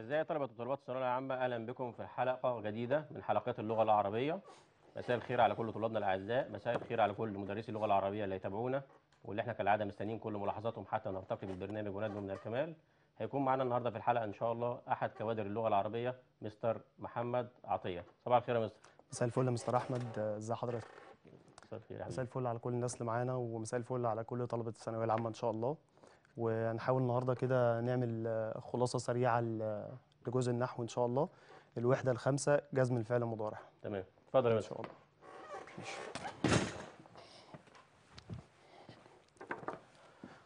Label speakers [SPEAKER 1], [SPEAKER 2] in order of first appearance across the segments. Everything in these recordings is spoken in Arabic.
[SPEAKER 1] أعزائي طلبة وطالبات الثانوية العامة أهلا بكم في حلقة جديدة من حلقات اللغة العربية مساء الخير على كل طلابنا الأعزاء مساء الخير على كل مدرسي اللغة العربية اللي يتابعونا واللي احنا كالعادة مستنيين كل ملاحظاتهم حتى نرتقي بالبرنامج وننجو من الكمال هيكون معنا النهارده في الحلقة إن شاء الله أحد كوادر اللغة العربية مستر محمد عطية صباح الخير يا مستر
[SPEAKER 2] مساء الفل يا مستر أحمد إزي حضرتك مساء الفل على كل الناس اللي معانا ومساء الفل على كل طلبة الثانوية العامة إن شاء الله وهنحاول النهارده كده نعمل خلاصه سريعه لجزء النحو ان شاء الله الوحده الخامسه جزم الفعل المضارع
[SPEAKER 1] تمام اتفضل يا ان شاء الله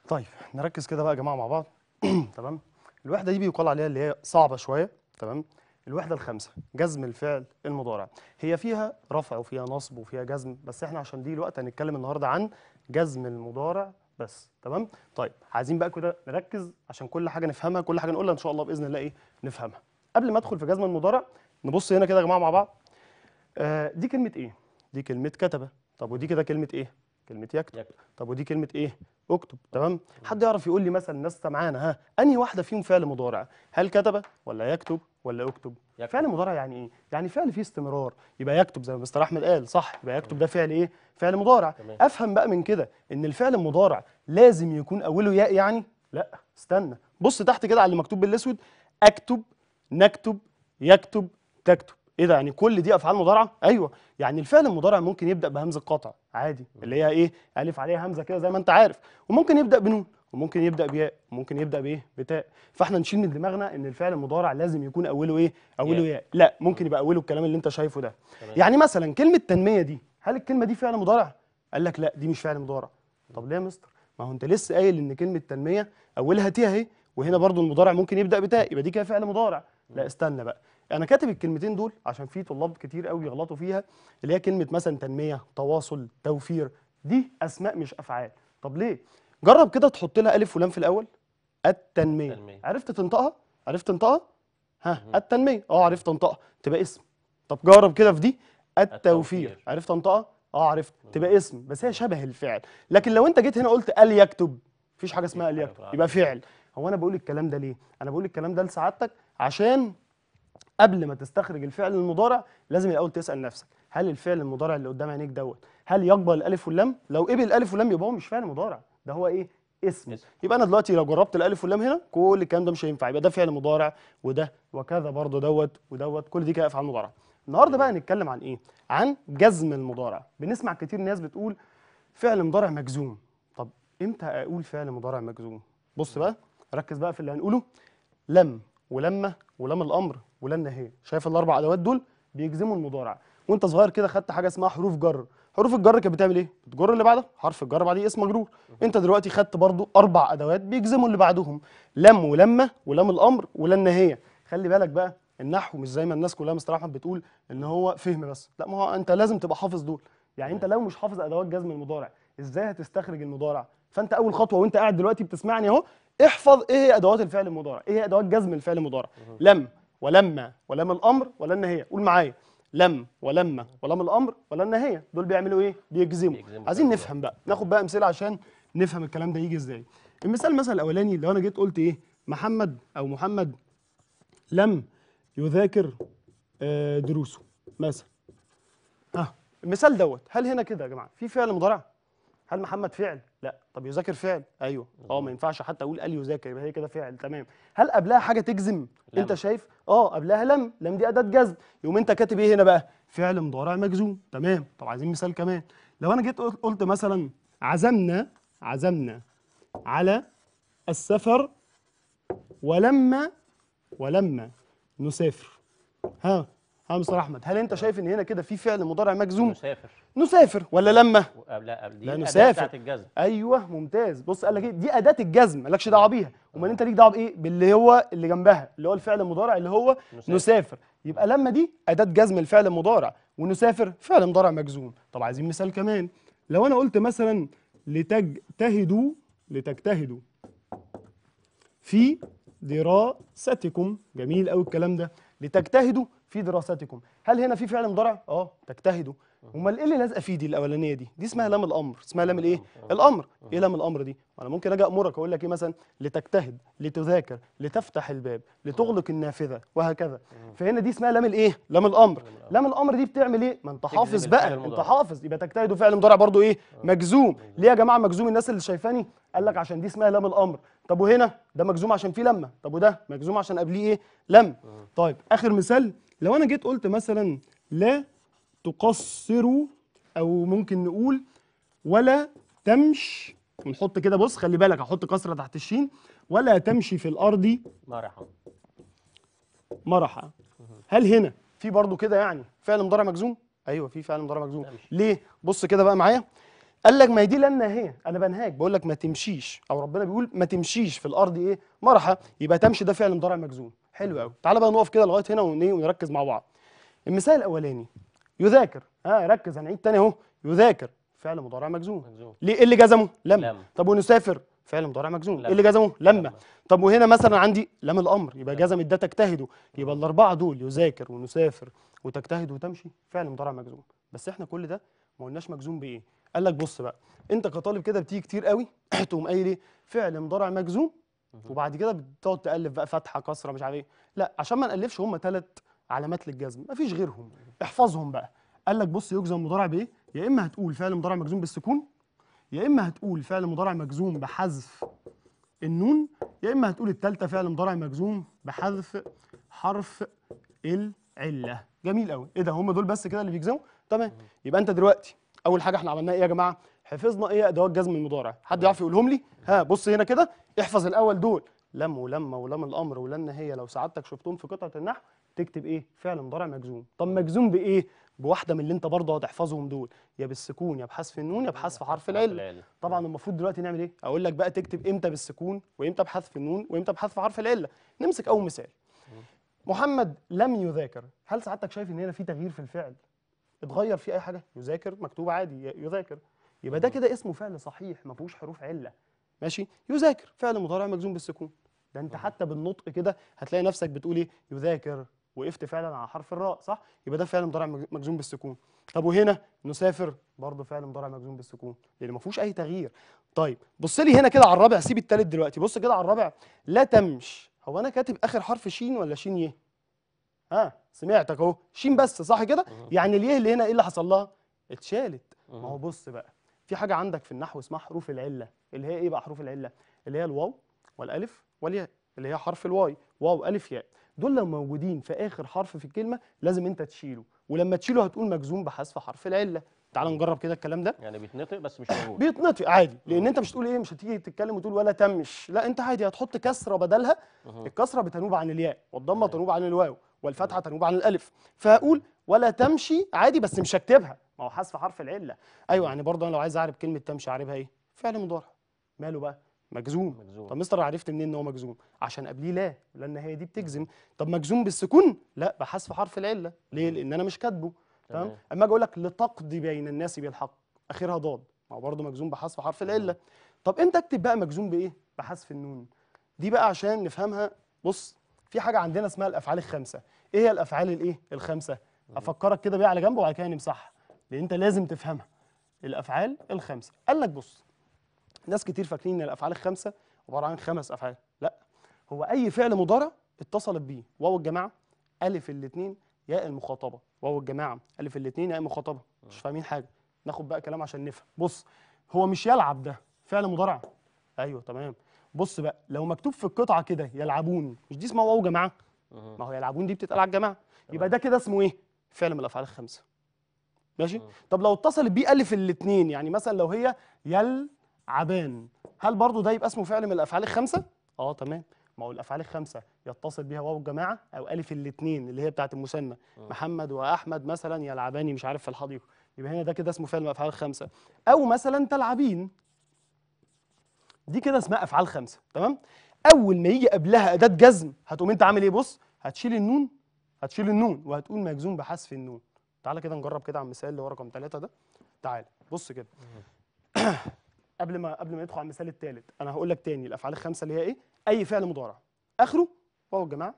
[SPEAKER 2] طيب نركز كده بقى يا جماعه مع بعض تمام الوحده دي بيقال عليها اللي هي صعبه شويه تمام الوحده الخامسه جزم الفعل المضارع هي فيها رفع وفيها نصب وفيها جزم بس احنا عشان دي الوقت هنتكلم النهارده عن جزم المضارع بس تمام طيب عايزين بقى كده نركز عشان كل حاجه نفهمها كل حاجه نقولها ان شاء الله باذن الله ايه نفهمها قبل ما ادخل في جزم المضارع نبص هنا كده يا جماعه مع بعض آه دي كلمه ايه دي كلمه كتبه طب ودي كده كلمه ايه كلمه يكتب, يكتب. طب ودي كلمه ايه اكتب تمام حد يعرف يقول لي مثلا الناس سمعانا ها انهي واحده فيهم فعل مضارع هل كتب ولا يكتب ولا اكتب يكتب. فعل مضارع يعني ايه يعني فعل فيه استمرار يبقى يكتب زي ما مستر احمد قال صح يبقى يكتب ده فعل ايه فعل مضارع تمام. افهم بقى من كده ان الفعل المضارع لازم يكون اوله ياء يعني لا استنى بص تحت كده على اللي مكتوب بالاسود اكتب نكتب يكتب تكتب ايه ده يعني كل دي افعال مضارعه ايوه يعني الفعل المضارع ممكن يبدا بهمزه قطع عادي اللي هي ايه الف عليها همزه كده زي ما انت عارف وممكن يبدا بنون وممكن يبدا بياء وممكن يبدا بايه بتاء فاحنا نشيل من دماغنا ان الفعل المضارع لازم يكون اوله ايه اوله ياء لا ممكن يبقى اوله الكلام اللي انت شايفه ده يعني مثلا كلمه تنميه دي هل الكلمه دي فعل مضارع قال لك لا دي مش فعل مضارع طب ليه يا مستر ما هو انت لسه قايل ان كلمه تنميه اولها تي اهي وهنا برضو المضارع ممكن يبدا بتاء يبقى دي كده فعل مضارع لا استنى بقى انا كاتب الكلمتين دول عشان في طلاب كتير قوي يغلطوا فيها اللي هي كلمه مثلا تنميه تواصل توفير دي اسماء مش افعال طب ليه جرب كده تحط لها الف ولام في الاول التنميه التنمية. عرفت تنطقها عرفت تنطقها ها مم. التنميه اه عرفت انطقها تبقى اسم طب جرب كده في دي التوفير, التوفير. عرفت انطقها اه عرفت مم. تبقى اسم بس هي شبه الفعل لكن لو انت جيت هنا قلت قال يكتب مفيش حاجه اسمها قال يكتب يبقى فعل هو انا بقول الكلام ده ليه انا بقول الكلام ده لسعادتك عشان قبل ما تستخرج الفعل المضارع لازم الاول تسال نفسك هل الفعل المضارع اللي قدام عينيك دوت هل يقبل الالف واللام لو قبل الالف واللام يبقى هو مش فعل مضارع ده هو ايه اسم يبقى انا دلوقتي لو جربت الالف واللام هنا كل الكلام ده مش هينفع يبقى ده فعل مضارع وده وكذا برضه دوت ودوت كل دي كده افعال مضارعه النهارده بقى هنتكلم عن ايه عن جزم المضارع بنسمع كتير ناس بتقول فعل مضارع مجزوم طب امتى اقول فعل مضارع مجزوم بص بقى ركز بقى في اللي هنقوله لم ولما ولم الامر ولا النهايه شايف الاربع ادوات دول بيجزموا المضارع وانت صغير كده خدت حاجه اسمها حروف جر حروف الجر كانت بتعمل ايه بتجر اللي بعده حرف الجر بعديه اسم مجرور انت دلوقتي خدت برضو اربع ادوات بيجزموا اللي بعدهم لم ولما ولام الامر ولا النهايه خلي بالك بقى النحو مش زي ما الناس كلها مستر احمد بتقول ان هو فهم بس لا ما هو انت لازم تبقى حافظ دول يعني انت لو مش حافظ ادوات جزم المضارع ازاي هتستخرج المضارع فانت اول خطوه وانت قاعد دلوقتي بتسمعني اهو احفظ ايه هي ادوات الفعل المضارع ايه هي ادوات جزم الفعل المضارع لم ولما ولم الامر ولا النهيه قول معايا لم ولما ولم الامر ولا النهيه دول بيعملوا ايه بيجزموا عايزين نفهم بقى ناخد بقى امثله عشان نفهم الكلام ده يجي ازاي المثال مثلا الاولاني لو انا جيت قلت ايه محمد او محمد لم يذاكر آه، دروسه مثلا ها المثال دوت هل هنا كده يا جماعه في فعل مضارع هل محمد فعل لا طب يذاكر فعل ايوه اه ما ينفعش حتى اقول قال يذاكر يبقى هي كده فعل تمام هل قبلها حاجه تجزم لم. انت شايف اه قبلها لم لم دي اداه جزم يقوم انت كاتب ايه هنا بقى فعل مضارع مجزوم تمام طب عايزين مثال كمان لو انا جيت قلت مثلا عزمنا عزمنا على السفر ولما ولما نسافر ها ها مستر احمد هل انت شايف ان هنا كده في فعل مضارع مجزوم مسافر نسافر ولا لما
[SPEAKER 1] لا دي لا نسافر
[SPEAKER 2] ايوه ممتاز بص قال لك ايه دي اداه الجزم مالكش دعوه بيها امال آه. انت ليك دعوه بايه باللي هو اللي جنبها اللي هو الفعل المضارع اللي هو نسافر, نسافر. يبقى لما دي اداه جزم الفعل المضارع ونسافر فعل مضارع مجزوم طب عايزين مثال كمان لو انا قلت مثلا لتجتهدوا لتجتهدوا في دراستكم جميل قوي الكلام ده لتجتهدوا في دراستكم هل هنا في فعل مضارع اه تجتهدوا أه. امال ايه اللي لازقه فيه دي الاولانيه دي دي اسمها لام الامر اسمها لام الايه أه. أه. الامر ايه لام الامر دي انا ممكن اجي امرك اقول لك ايه مثلا لتجتهد لتذاكر لتفتح الباب لتغلق النافذه وهكذا فهنا دي اسمها لام الايه لام الامر لام الامر دي بتعمل ايه ما انت حافظ بقى انت حافظ يبقى تجتهد وفعل مضارع برضو ايه مجزوم ليه يا جماعه مجزوم الناس اللي شايفاني قال لك عشان دي اسمها لام الامر طب وهنا ده مجزوم عشان فيه لمه طب وده مجزوم عشان قبليه ايه لم طيب اخر مثال لو انا جيت قلت مثلا لا تقصر او ممكن نقول ولا تمش نحط كده بص خلي بالك هحط كسره تحت الشين ولا تمشي في الارض مرحا مرحا هل هنا في برضو كده يعني فعل مضارع مجزوم ايوه في فعل مضارع مجزوم ليه بص كده بقى معايا قال لك ما هي دي لن هي انا بنهاك بقول لك ما تمشيش او ربنا بيقول ما تمشيش في الارض ايه مرحا يبقى تمشي ده فعل مضارع مجزوم حلو قوي تعالى بقى نقف كده لغايه هنا ونركز مع بعض المثال الاولاني يذاكر ها آه ركز هنعيد تاني اهو يذاكر فعل مضارع مجزوم مجزوم ليه إيه اللي جزمه لم. طب ونسافر فعل مضارع مجزوم ايه اللي جزمه لما لم. طب وهنا مثلا عندي لم الامر يبقى جزم ده تجتهده يبقى الاربعه دول يذاكر ونسافر وتجتهد وتمشي فعل مضارع مجزوم بس احنا كل ده ما قلناش مجزوم بايه قال لك بص بقى انت كطالب كده بتيجي كتير قوي تقوم قايل ايه فعل مضارع مجزوم وبعد كده بتقعد تالف بقى فتحه كسره مش عارف ايه لا عشان ما نالفش هم ثلاث علامات للجزم مفيش غيرهم احفظهم بقى قال لك بص يجزم مضارع بايه يا اما هتقول فعل مضارع مجزوم بالسكون يا اما هتقول فعل مضارع مجزوم بحذف النون يا اما هتقول الثالثه فعل مضارع مجزوم بحذف حرف العله جميل قوي ايه ده هم دول بس كده اللي بيجزموا تمام يبقى انت دلوقتي اول حاجه احنا عملناها ايه يا جماعه حفظنا ايه ادوات جزم المضارع حد يعرف يقولهم لي ها بص هنا كده احفظ الاول دول لم ولما ولم الامر ولن هي لو سعادتك شفتهم في قطعه النحو تكتب ايه فعل مضارع مجزوم طب آه. مجزوم بايه بواحده من اللي انت برضه هتحفظهم دول يا بالسكون يا بحذف النون يا بحذف حرف العله طبعا آه. المفروض دلوقتي نعمل ايه اقول لك بقى تكتب امتى بالسكون وامتى بحذف النون وامتى بحذف حرف العله نمسك اول مثال آه. محمد لم يذاكر هل سعادتك شايف ان هنا في تغيير في الفعل اتغير فيه اي حاجه يذاكر مكتوب عادي يذاكر يبقى ده كده اسمه فعل صحيح ما فيهوش حروف عله ماشي يذاكر فعل مضارع مجزوم بالسكون ده انت حتى بالنطق كده هتلاقي نفسك بتقول ايه يذاكر وقفت فعلا على حرف الراء صح يبقى ده فعل مضارع مجزوم بالسكون طب وهنا نسافر برضه فعل مضارع مجزوم بالسكون لان ما فيهوش اي تغيير طيب بص لي هنا كده على الرابع سيب التالت دلوقتي بص كده على الرابع لا تمش هو انا كاتب اخر حرف شين ولا شين ي ها آه، سمعتك اهو شين بس صح كده يعني اليه اللي هنا ايه اللي حصل لها اتشالت ما هو بص بقى في حاجه عندك في النحو اسمها حروف العله اللي هي ايه بقى حروف العله اللي هي الواو والالف والياء اللي هي حرف الواي واو الف ياء دول لو موجودين في اخر حرف في الكلمه لازم انت تشيله ولما تشيله هتقول مجزوم بحذف حرف العله تعال نجرب كده الكلام ده يعني بيتنطق بس مش موجود بيتنطق عادي لان انت مش تقول ايه مش هتيجي تتكلم وتقول ولا تمش لا انت عادي هتحط كسره بدلها الكسره بتنوب عن الياء والضمه أيوة. تنوب عن الواو والفتحه تنوب عن الالف فهقول ولا تمشي عادي بس مش هكتبها ما هو حذف حرف العله ايوه يعني برضه انا لو عايز اعرب كلمه تمشي اعربها ايه فعل مضارع ماله بقى مجزوم, مجزوم. طب مستر عرفت منين ان هو مجزوم عشان قبليه لا لان هي دي بتجزم طب مجزوم بالسكون لا بحذف حرف العله ليه لان انا مش كاتبه تمام اما اجي اقول لك لتقضي بين الناس بالحق اخرها ضاد ما هو برضه مجزوم بحذف حرف العله طب امتى اكتب بقى مجزوم بايه بحذف النون دي بقى عشان نفهمها بص في حاجه عندنا اسمها الافعال الخمسه ايه هي الافعال الايه الخمسه افكرك كده بيها على جنب وبعد كده نمسحها لان انت لازم تفهمها الافعال الخمسه قال لك بص ناس كتير فاكرين ان الافعال الخمسه عباره عن خمس افعال لا هو اي فعل مضارع اتصلت بيه واو الجماعه الف الاثنين ياء المخاطبه واو الجماعه الف الاثنين ياء المخاطبه مش فاهمين حاجه ناخد بقى كلام عشان نفهم بص هو مش يلعب ده فعل مضارع ايوه تمام بص بقى لو مكتوب في القطعه كده يلعبون مش دي اسمها واو جماعه ما هو يلعبون دي بتتقال على الجماعه يبقى ده كده اسمه ايه فعل من الافعال الخمسه ماشي طب لو اتصلت بيه الف الاثنين يعني مثلا لو هي يل عبان هل برضو ده يبقى اسمه فعل من الافعال الخمسه اه تمام ما هو الافعال الخمسه يتصل بها واو الجماعه او الف الاثنين اللي هي بتاعه المسمى آه. محمد واحمد مثلا يلعباني مش عارف في الحديقه يبقى هنا ده كده اسمه فعل من الافعال الخمسه او مثلا تلعبين دي كده اسمها افعال خمسه تمام اول ما يجي قبلها اداه جزم هتقوم انت عامل ايه بص هتشيل النون هتشيل النون وهتقول مجزوم بحذف النون تعالى كده نجرب كده على المثال اللي هو رقم ثلاثة ده تعالى بص كده قبل ما قبل ما ندخل على المثال الثالث انا هقول لك ثاني الافعال الخمسه اللي هي ايه اي فعل مضارع اخره واو يا جماعه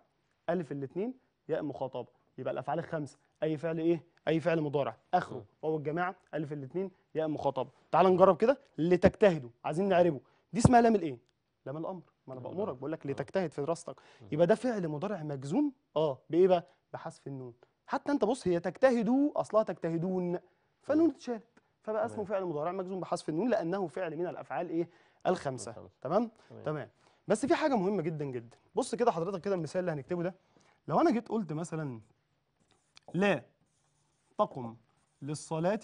[SPEAKER 2] الف الاثنين ياء مخاطبه يبقى الافعال الخمسه اي فعل ايه اي فعل مضارع اخره واو جماعه الف الاثنين ياء مخاطبه تعال نجرب كده لتجتهدوا عايزين نعربه دي اسمها لام الايه لام الامر ما انا بامرك بقول لك آه. لتجتهد في دراستك يبقى ده فعل مضارع مجزوم اه بايه بقى بحذف النون حتى انت بص هي تجتهدوا اصلها تجتهدون فالنون اتشالت فبقى اسمه فعل مضارع مجزوم بحذف النون لانه فعل من الافعال ايه الخمسه تمام تمام بس في حاجه مهمه جدا جدا بص كده حضرتك كده المثال اللي هنكتبه ده لو انا جيت قلت مثلا لا تقم للصلاه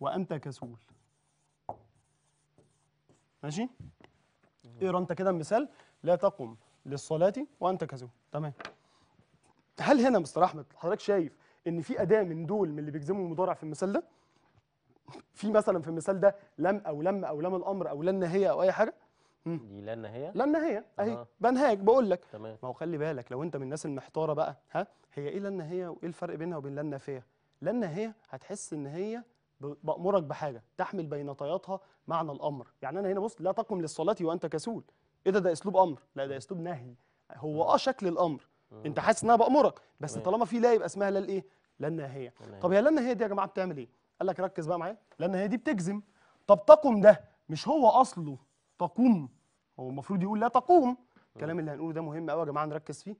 [SPEAKER 2] وانت كسول ماشي اقرا انت كده المثال لا تقم للصلاه وانت كسول تمام هل هنا مستر احمد حضرتك شايف ان في اداه من دول من اللي بيجزموا المضارع في المثال ده في مثلا في المثال ده لم او لم او لم الامر او لا النهيه او اي حاجه
[SPEAKER 1] دي لا النهيه لا النهيه
[SPEAKER 2] اهي بنهاج بقول لك ما هو خلي بالك لو انت من الناس المحتاره بقى ها هي ايه لا النهيه وايه الفرق بينها وبين لا فيها لا النهيه هتحس ان هي بامرك بحاجه تحمل بين طياتها معنى الامر يعني انا هنا بص لا تقم للصلاه وانت كسول ايه ده ده اسلوب امر لا ده اسلوب نهي هو اه شكل الامر انت حاسس انها بامرك بس طالما في لا يبقى اسمها لا الايه لا النهيه طب هي لا النهيه دي يا جماعه بتعمل ايه قال لك ركز بقى معايا لان هي دي بتجزم طب تقوم ده مش هو اصله تقوم هو المفروض يقول لا تقوم الكلام اللي هنقوله ده مهم قوي يا جماعه نركز فيه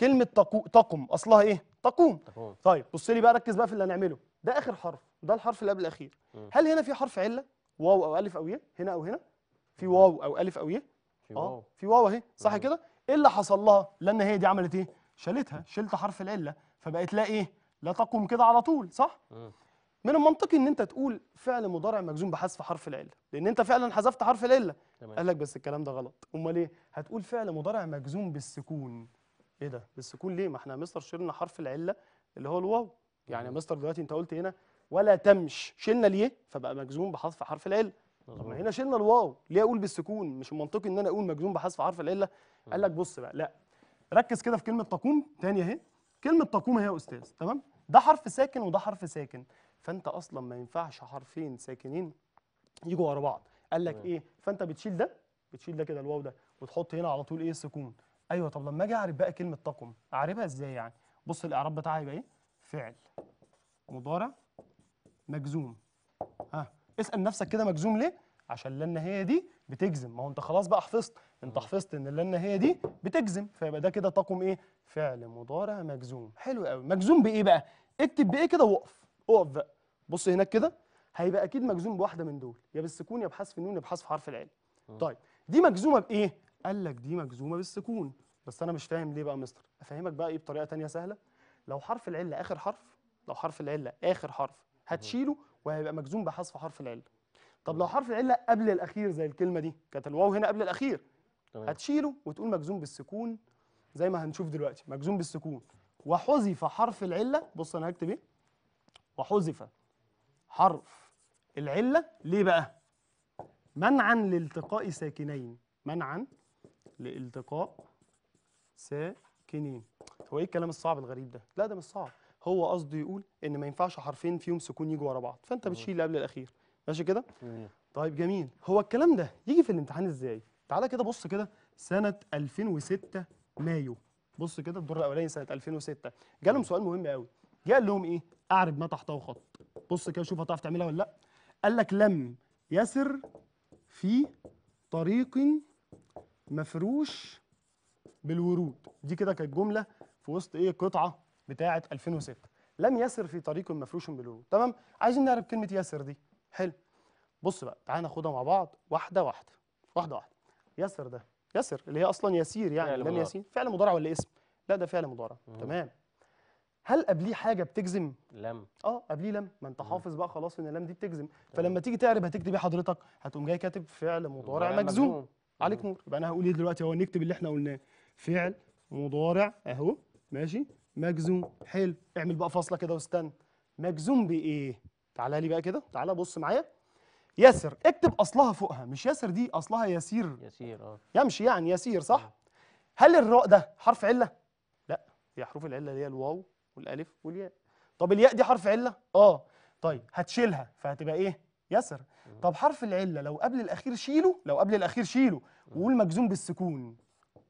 [SPEAKER 2] كلمه تقو... تقوم اصلها ايه تقوم تقوم طيب بص لي بقى ركز بقى في اللي هنعمله ده اخر حرف ده الحرف اللي قبل الاخير هل هنا في حرف عله واو او الف او ي هنا او هنا في واو او الف او ي اه في واو اهي صح كده ايه اللي حصل لها لان هي دي عملت ايه شالتها شلت حرف العله فبقت لا ايه لا تقوم كده على طول صح من المنطقي ان انت تقول فعل مضارع مجزوم بحذف حرف العله لان انت فعلا حذفت حرف العله قال لك بس الكلام ده غلط امال ايه هتقول فعل مضارع مجزوم بالسكون ايه ده بالسكون ليه ما احنا يا مستر شيلنا حرف العله اللي هو الواو يعني يا مستر دلوقتي انت قلت هنا ولا تمش شلنا ليه فبقى مجزوم بحذف حرف العله طب ما هنا شلنا الواو ليه اقول بالسكون مش منطقي ان انا اقول مجزوم بحذف حرف العله قال لك بص بقى لا ركز كده في كلمه تقوم ثانيه اهي كلمه تقوم اهي يا استاذ تمام ده حرف ساكن وده حرف ساكن فانت اصلا ما ينفعش حرفين ساكنين يجوا ورا بعض قال لك ايه فانت بتشيل ده بتشيل ده كده الواو ده وتحط هنا على طول ايه السكون ايوه طب لما اجي اعرف بقى كلمه طقم اعربها ازاي يعني بص الاعراب بتاعها يبقى ايه فعل مضارع مجزوم ها اسال نفسك كده مجزوم ليه عشان لان هي دي بتجزم ما هو انت خلاص بقى حفظت انت حفظت ان لان هي دي بتجزم فيبقى ده كده طقم ايه فعل مضارع مجزوم حلو قوي مجزوم بايه بقى اكتب بايه كده وقف اقف بقى بص هناك كده هيبقى اكيد مجزوم بواحده من دول يا بالسكون يا بحذف النون يا بحذف حرف العلة آه. طيب دي مجزومه بايه قال لك دي مجزومه بالسكون بس انا مش فاهم ليه بقى مستر افهمك بقى ايه بطريقه ثانيه سهله لو حرف العله اخر حرف لو حرف العله اخر حرف هتشيله وهيبقى مجزوم بحذف حرف العله طب لو حرف العله قبل الاخير زي الكلمه دي كانت الواو هنا قبل الاخير طبعا. هتشيله وتقول مجزوم بالسكون زي ما هنشوف دلوقتي مجزوم بالسكون وحذف حرف العله بص انا هكتب ايه وحذف حرف العلة ليه بقى؟ منعا لالتقاء ساكنين منعا لالتقاء ساكنين هو ايه الكلام الصعب الغريب ده؟ لا ده مش صعب هو قصده يقول ان ما ينفعش حرفين فيهم سكون يجوا ورا بعض فانت بتشيل اللي قبل الاخير ماشي كده؟ طيب جميل هو الكلام ده يجي في الامتحان ازاي؟ تعالى كده بص كده سنة 2006 مايو بص كده الدور الاولاني سنة 2006 جالهم سؤال مهم قوي دي قال لهم ايه اعرب ما تحته خط بص كده شوف هتعرف تعملها ولا لا قال لك لم يسر في طريق مفروش بالورود دي كده كانت جمله في وسط ايه قطعه بتاعه 2006 لم يسر في طريق مفروش بالورود تمام عايزين نعرف كلمه يسر دي حلو بص بقى تعالى ناخدها مع بعض واحده واحده واحده واحده يسر ده يسر اللي هي اصلا يسير يعني لم يسير فعل مضارع ولا اسم لا ده فعل مضارع تمام هل قبليه حاجه بتجزم لم اه قبليه لم ما انت حافظ بقى خلاص ان لم دي بتجزم فلما تيجي تعرب هتكتب ايه حضرتك هتقوم جاي كاتب فعل مضارع مجزوم, عليك نور يبقى انا هقول ايه دلوقتي هو نكتب اللي احنا قلناه فعل مضارع اهو ماشي مجزوم حلو اعمل بقى فاصله كده واستنى مجزوم بايه تعالى لي بقى كده تعالى بص معايا ياسر اكتب اصلها فوقها مش ياسر دي اصلها يسير يسير اه يمشي يعني يسير صح هل الراء ده حرف عله لا هي حروف العله اللي هي الواو والالف والياء طب الياء دي حرف عله اه طيب هتشيلها فهتبقى ايه يسر طب حرف العله لو قبل الاخير شيله لو قبل الاخير شيله وقول مجزوم بالسكون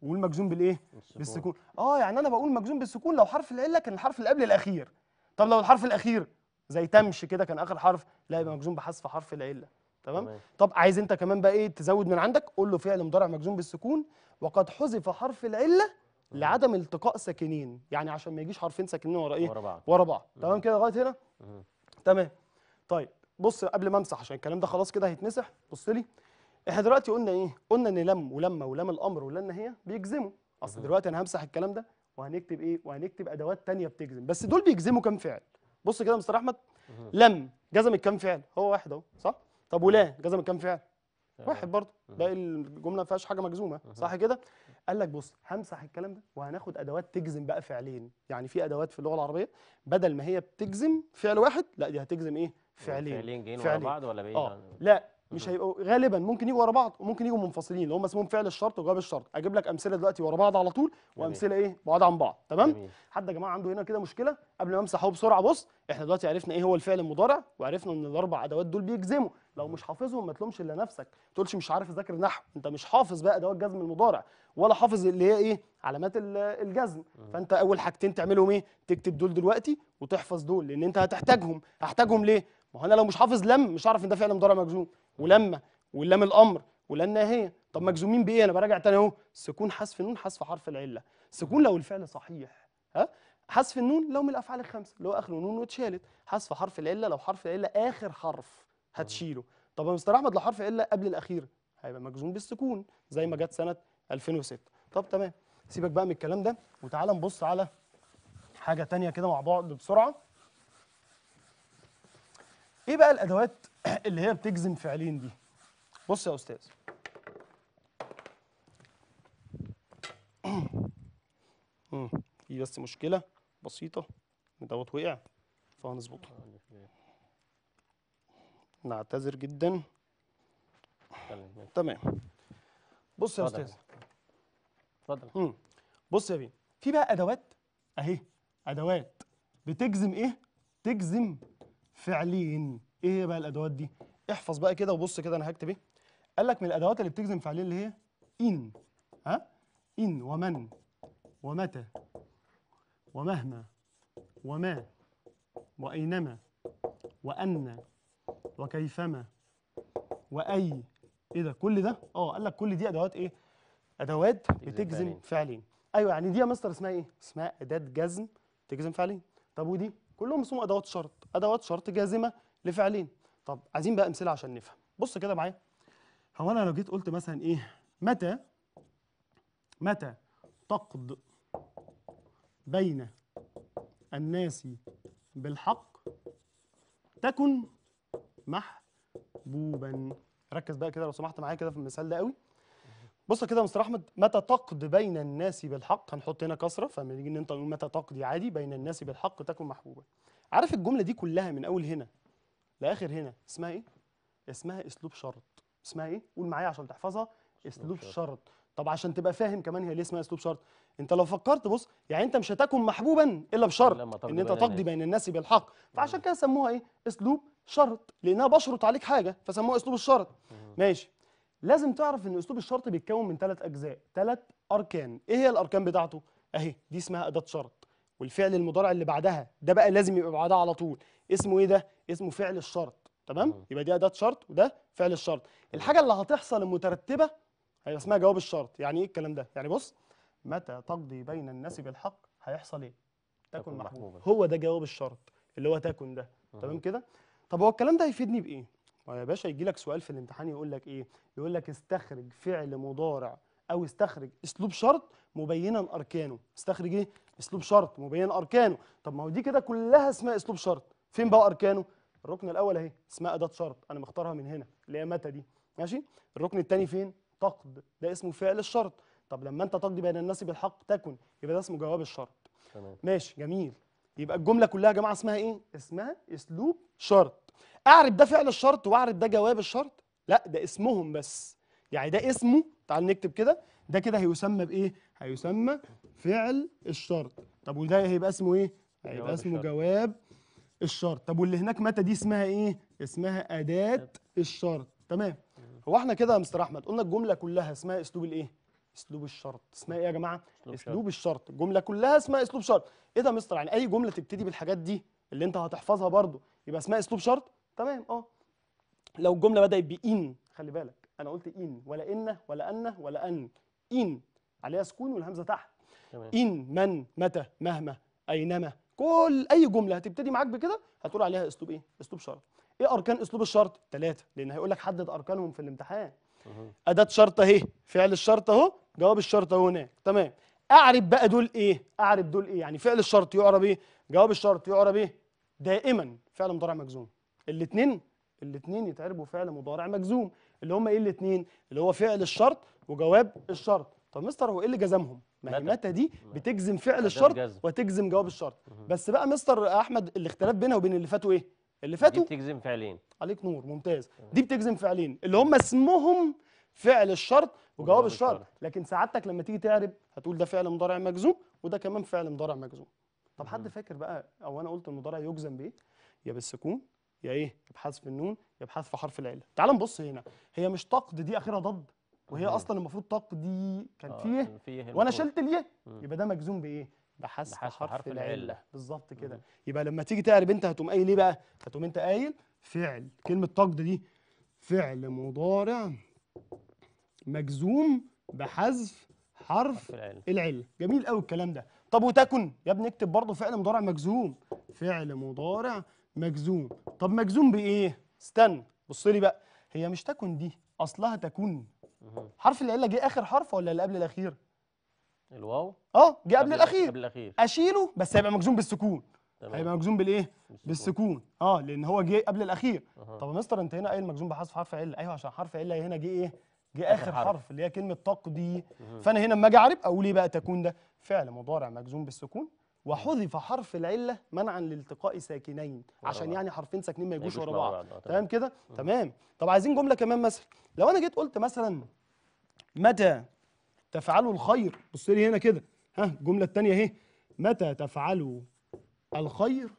[SPEAKER 2] وقول مجزوم بالايه بالسكون اه يعني انا بقول مجزوم بالسكون لو حرف العله كان الحرف اللي قبل الاخير طب لو الحرف الاخير زي تمشي كده كان اخر حرف لا يبقى مجزوم بحذف حرف العله تمام طب عايز انت كمان بقى ايه تزود من عندك قول له فعل مضارع مجزوم بالسكون وقد حذف حرف العله لعدم التقاء ساكنين يعني عشان ما يجيش حرفين ساكنين ورا ايه ورا بعض ورا بعض تمام كده لغايه هنا تمام طيب بص قبل ما امسح عشان الكلام ده خلاص كده هيتمسح بص لي احنا دلوقتي قلنا ايه قلنا ان لم ولما ولم الامر ولن هي بيجزموا اصل دلوقتي انا همسح الكلام ده وهنكتب ايه وهنكتب ادوات ثانيه بتجزم بس دول بيجزموا كام فعل بص كده يا مستر احمد لم جزمت كام فعل هو واحد اهو صح طب ولا جزمت كام فعل واحد برضه باقي الجمله ما فيهاش حاجه مجزومه صح كده قال لك بص همسح الكلام ده وهناخد ادوات تجزم بقى فعلين يعني في ادوات في اللغه العربيه بدل ما هي بتجزم فعل واحد لا دي هتجزم ايه فعلين فعلين جايين ورا بعض ولا بعيد اه لا مش هيبقوا غالبا ممكن يجوا ورا بعض وممكن يجوا منفصلين اللي هم اسمهم فعل الشرط وجواب الشرط اجيب لك امثله دلوقتي ورا بعض على طول وامثله ايه بعاد عن بعض تمام جميل. حد يا جماعه عنده هنا كده مشكله قبل ما امسحه بسرعه بص احنا دلوقتي عرفنا ايه هو الفعل المضارع وعرفنا ان الاربع ادوات دول بيجزموا لو مش حافظهم ما تلومش الا نفسك ما تقولش مش عارف اذاكر نحو انت مش حافظ بقى ادوات جزم المضارع ولا حافظ اللي هي ايه علامات الجزم فانت اول حاجتين تعملهم ايه تكتب دول دلوقتي وتحفظ دول لان انت هتحتاجهم هحتاجهم ليه ما هو انا لو مش حافظ لم مش هعرف ان ده فعل مضارع مجزوم ولما واللام الامر ولا الناهيه طب مجزومين بايه انا براجع تاني اهو سكون حذف نون حذف حرف العله سكون لو الفعل صحيح ها حذف النون لو من الافعال الخمسه اللي هو اخره نون واتشالت حذف حرف العله لو حرف العله اخر حرف هتشيله طب يا مستر احمد لو حرف العله قبل الاخير هيبقى مجزوم بالسكون زي ما جت سنه 2006 طب تمام سيبك بقى من الكلام ده وتعالى نبص على حاجه تانية كده مع بعض بسرعه ايه بقى الادوات اللي هي بتجزم فعلين دي بص يا استاذ في بس مشكله بسيطه دوت وقع فهنظبطه نعتذر جدا
[SPEAKER 1] تمام بص يا استاذ
[SPEAKER 2] اتفضل بص يا بيه في بقى ادوات اهي ادوات بتجزم ايه تجزم فعلين ايه هي بقى الادوات دي احفظ بقى كده وبص كده انا هكتب ايه قال لك من الادوات اللي بتجزم فعلين اللي هي ان ها ان ومن ومتى ومهما وما واينما وان وكيفما واي ايه ده كل ده اه قال لك كل دي ادوات ايه ادوات بتجزم فعلين ايوه يعني دي يا مستر اسمها ايه اسمها اداه جزم تجزم فعلين طب ودي كلهم اسمهم ادوات شرط ادوات شرط جازمه لفعلين طب عايزين بقى امثله عشان نفهم بص كده معايا هو انا لو جيت قلت مثلا ايه متى متى تقض بين الناس بالحق تكن محبوبا ركز بقى كده لو سمحت معايا كده في المثال ده قوي بص كده يا مستر احمد متى تقضي بين الناس بالحق هنحط هنا كسره فلما نيجي ان انت متى تقضي عادي بين الناس بالحق تكن محبوبا عارف الجمله دي كلها من اول هنا لاخر هنا اسمها ايه اسمها اسلوب شرط اسمها ايه قول معايا عشان تحفظها اسلوب شرط. شرط طب عشان تبقى فاهم كمان هي ليه اسمها اسلوب شرط انت لو فكرت بص يعني انت مش هتكون محبوبا الا بشرط ان انت تقضي يعني. بين الناس بالحق فعشان كده سموها ايه اسلوب شرط لانها بشرط عليك حاجه فسموها اسلوب الشرط ماشي لازم تعرف ان اسلوب الشرط بيتكون من ثلاث اجزاء ثلاث اركان ايه هي الاركان بتاعته اهي دي اسمها اداه شرط والفعل المضارع اللي بعدها ده بقى لازم يبقى بعدها على طول اسمه ايه ده اسمه فعل الشرط تمام يبقى دي اداه شرط وده فعل الشرط الحاجه اللي هتحصل المترتبه هيبقى اسمها جواب الشرط يعني ايه الكلام ده يعني بص متى تقضي بين الناس بالحق هيحصل ايه تكن محبوبا هو ده جواب الشرط اللي هو تكن ده تمام كده طب هو الكلام ده هيفيدني بايه يا باشا يجي لك سؤال في الامتحان يقول لك ايه يقول لك استخرج فعل مضارع او استخرج اسلوب شرط مبينا اركانه استخرج ايه اسلوب شرط مبين اركانه طب ما هو دي كده كلها اسمها اسلوب شرط فين بقى اركانه الركن الاول اهي اسمها اداه شرط انا مختارها من هنا اللي هي متى دي ماشي الركن الثاني فين تقد ده اسمه فعل الشرط طب لما انت تقضي بين الناس بالحق تكن يبقى ده اسمه جواب الشرط تمام ماشي جميل يبقى الجمله كلها يا جماعه اسمها ايه اسمها اسلوب شرط اعرف ده فعل الشرط واعرف ده جواب الشرط لا ده اسمهم بس يعني ده اسمه تعال نكتب كده ده كده هيسمى بايه هيسمى فعل الشرط طب وده هيبقى اسمه ايه هيبقى اسمه جواب الشرط طب واللي هناك متى دي اسمها ايه اسمها اداه الشرط تمام هو احنا كده يا مستر احمد قلنا الجمله كلها اسمها اسلوب الايه اسلوب الشرط اسمها ايه يا جماعه اسلوب, أسلوب الشرط الجمله كلها اسمها اسلوب شرط ايه ده يا مستر يعني اي جمله تبتدي بالحاجات دي اللي انت هتحفظها برضو يبقى اسمها اسلوب شرط تمام اه لو الجمله بدات بان خلي بالك انا قلت ان ولا ان ولا ان ولا ان ان عليها سكون والهمزه تحت إن من متى مهما أينما كل أي جملة هتبتدي معاك بكده هتقول عليها أسلوب إيه؟ أسلوب شرط إيه أركان أسلوب الشرط؟ ثلاثة لأن هيقول لك حدد أركانهم في الامتحان أداة شرط أهي فعل الشرط أهو جواب الشرط أهو هناك تمام أعرف بقى دول إيه؟ أعرف دول إيه؟ يعني فعل الشرط يعرب إيه؟ جواب الشرط يعرب إيه؟ دائما فعل مضارع مجزوم الاثنين الاثنين يتعربوا فعل مضارع مجزوم اللي هم ايه الاثنين اللي هو فعل الشرط وجواب الشرط طب مستر هو ايه اللي جزمهم؟ ما هي متى دي بتجزم فعل الشرط وتجزم جواب الشرط بس بقى مستر احمد الاختلاف بينها وبين اللي فاتوا ايه؟ اللي فاتوا
[SPEAKER 1] دي بتجزم فعلين
[SPEAKER 2] عليك نور ممتاز دي بتجزم فعلين اللي هم اسمهم فعل الشرط وجواب الشرط لكن سعادتك لما تيجي تعرب هتقول ده فعل مضارع مجزوم وده كمان فعل مضارع مجزوم طب حد فاكر بقى او انا قلت المضارع يجزم بايه يا بالسكون يا ايه يا بحذف النون يا بحذف حرف العله تعال نبص هنا هي مش تقد دي اخرها ضد وهي اصلا المفروض دي كان آه، فيه,
[SPEAKER 1] فيه وانا شلت
[SPEAKER 2] اليه يبقى ده مجزوم بايه بحس حرف, حرف العله, بالظبط كده يبقى لما تيجي تعرب انت هتقوم قايل ايه بقى هتقوم انت قايل فعل كلمه طقد دي فعل مضارع مجزوم بحذف حرف, حرف العله العل. جميل قوي الكلام ده طب وتكن يا ابني اكتب برضه فعل مضارع مجزوم فعل مضارع مجزوم طب مجزوم بايه استنى بص لي بقى هي مش تكن دي اصلها تكون حرف العله جه اخر حرف ولا اللي قبل الاخير الواو اه جه قبل الاخير قبل الاخير اشيله بس هيبقى مجزوم بالسكون تمام. هيبقى مجزوم بالايه بالسكون اه لان هو جه قبل الاخير أه. طب يا مستر انت هنا قايل مجزوم بحذف حرف عله ايوه عشان حرف عله هنا جه ايه جه اخر حرف. حرف اللي هي كلمه تقضي فانا هنا اما اجي اعرب اقول ايه بقى تكون ده فعل مضارع مجزوم بالسكون وحذف حرف العله منعا لالتقاء ساكنين عشان يعني حرفين ساكنين ما يجوش ورا بعض تمام كده تمام طب عايزين جمله كمان مثلا لو انا جيت قلت مثلا متى تفعلوا الخير بص لي هنا كده ها الجمله الثانيه اهي متى تفعلوا الخير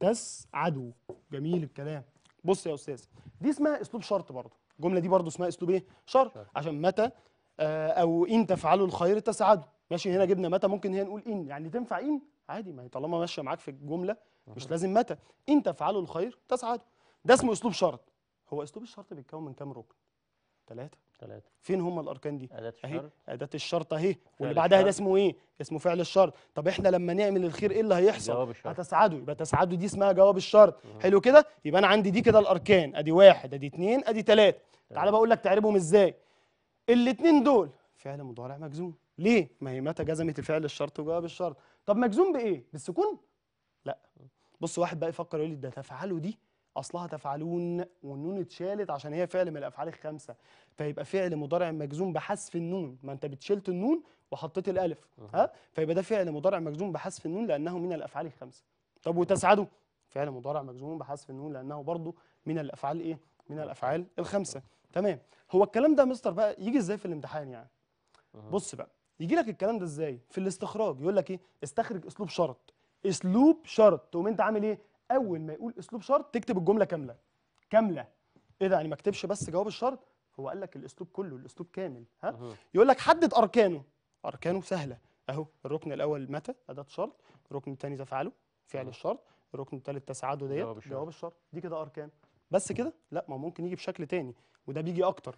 [SPEAKER 2] تسعدوا جميل الكلام بص يا استاذ دي اسمها اسلوب شرط برضه الجمله دي برضه اسمها اسلوب ايه شرط عشان متى آه، او ان تفعلوا الخير تسعدوا ماشي هنا جبنا متى ممكن هنا نقول ان يعني تنفع ان عادي ما هي طالما ماشيه معاك في الجمله مش لازم متى ان تفعلوا الخير تسعدوا ده اسمه اسلوب شرط هو اسلوب الشرط بيتكون من كام ركن ثلاثة ثلاثة فين هم الأركان دي؟ أداة الشرط أداة الشرط أهي واللي بعدها ده اسمه إيه؟ اسمه فعل الشرط، طب إحنا لما نعمل الخير إيه اللي هيحصل؟ جواب الشرط هتسعده يبقى تسعده دي اسمها جواب الشرط، حلو كده؟ يبقى أنا عندي دي كده الأركان أدي واحد أدي اثنين أدي ثلاثة، تعالى بقول لك تعربهم إزاي؟ الاثنين دول فعل مضارع مجزوم ليه؟ ما هي متى جزمت الفعل الشرط وجواب الشرط طب مجزوم بايه؟ بالسكون؟ لا بص واحد بقى يفكر يقول لي ده تفعلوا دي اصلها تفعلون والنون اتشالت عشان هي فعل من الافعال الخمسه فيبقى فعل مضارع مجزوم بحذف النون ما انت بتشلت النون وحطيت الالف ها فيبقى ده فعل مضارع مجزوم بحذف النون لانه من الافعال الخمسه طب وتسعدوا فعل مضارع مجزوم بحذف النون لانه برضه من الافعال ايه من الافعال الخمسه تمام هو الكلام ده مستر بقى يجي ازاي في الامتحان يعني بص بقى يجي لك الكلام ده ازاي في الاستخراج يقول لك ايه استخرج اسلوب شرط اسلوب شرط تقوم انت عامل ايه اول ما يقول اسلوب شرط تكتب الجمله كامله كامله ايه ده يعني ما اكتبش بس جواب الشرط هو قال لك الاسلوب كله الاسلوب كامل ها يقول لك حدد اركانه اركانه سهله اهو الركن الاول متى اداه شرط الركن الثاني تفعله فعل الشرط الركن الثالث تسعده ديت جواب, جواب الشرط دي كده اركان بس كده لا ما ممكن يجي بشكل ثاني وده بيجي اكتر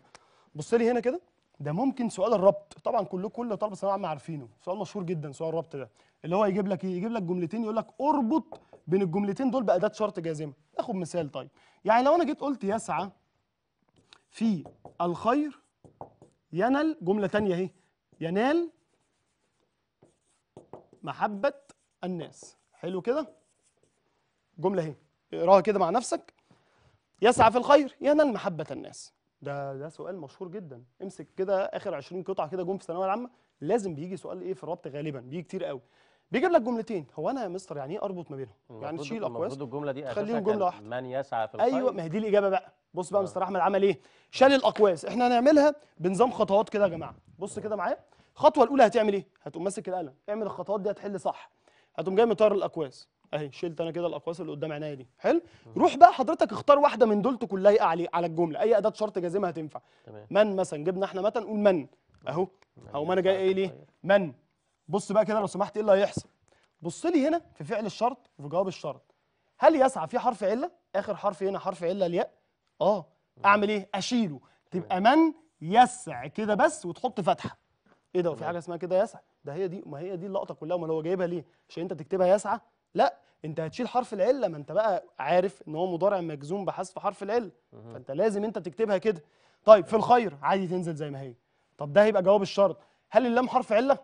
[SPEAKER 2] بص لي هنا كده ده ممكن سؤال الربط طبعا كلكم كل طلبه ثانويه عارفينه سؤال مشهور جدا سؤال الربط ده اللي هو يجيب لك ايه يجيب لك جملتين يقول لك اربط بين الجملتين دول باداه شرط جازمه ناخد مثال طيب يعني لو انا جيت قلت يسعى في الخير ينال جمله ثانيه اهي ينال محبه الناس حلو كده جمله اهي اقراها كده مع نفسك يسعى في الخير ينال محبه الناس ده ده سؤال مشهور جدا امسك كده اخر 20 قطعه كده جم في الثانويه العامه لازم بيجي سؤال ايه في الربط غالبا بيجي كتير قوي بيجيب لك جملتين هو انا يا مستر يعني ايه اربط ما بينهم يعني تشيل اقواس المفروض الجمله دي خليهم جمله واحده
[SPEAKER 1] من يسعى في الخير ايوه ما هي
[SPEAKER 2] دي الاجابه بقى بص بقى آه. مستر احمد عمل ايه شال الاقواس احنا هنعملها بنظام خطوات كده يا جماعه بص كده معايا الخطوه الاولى هتعمل ايه هتقوم ماسك القلم اعمل الخطوات دي هتحل صح هتقوم جاي مطير الاقواس اهي شلت انا كده الاقواس اللي قدام عينيا دي حلو روح بقى حضرتك اختار واحده من دول تكون عليه على الجمله اي اداه شرط جازمه هتنفع تمام. من مثلا جبنا احنا متى نقول من اهو او ما انا جاي ايه ليه من بص بقى كده لو سمحت ايه اللي هيحصل بص لي هنا في فعل الشرط وفي جواب الشرط هل يسعى في حرف عله اخر حرف هنا حرف عله الياء اه اعمل ايه اشيله تبقى من يسع كده بس وتحط فتحه ايه ده وفي حاجه اسمها كده يسع ده هي دي ما هي دي اللقطه كلها امال هو جايبها ليه عشان انت تكتبها يسعى لا انت هتشيل حرف العله ما انت بقى عارف ان هو مضارع مجزوم بحذف حرف العله فانت لازم انت تكتبها كده طيب في الخير عادي تنزل زي ما هي طب ده هيبقى جواب الشرط هل اللام حرف عله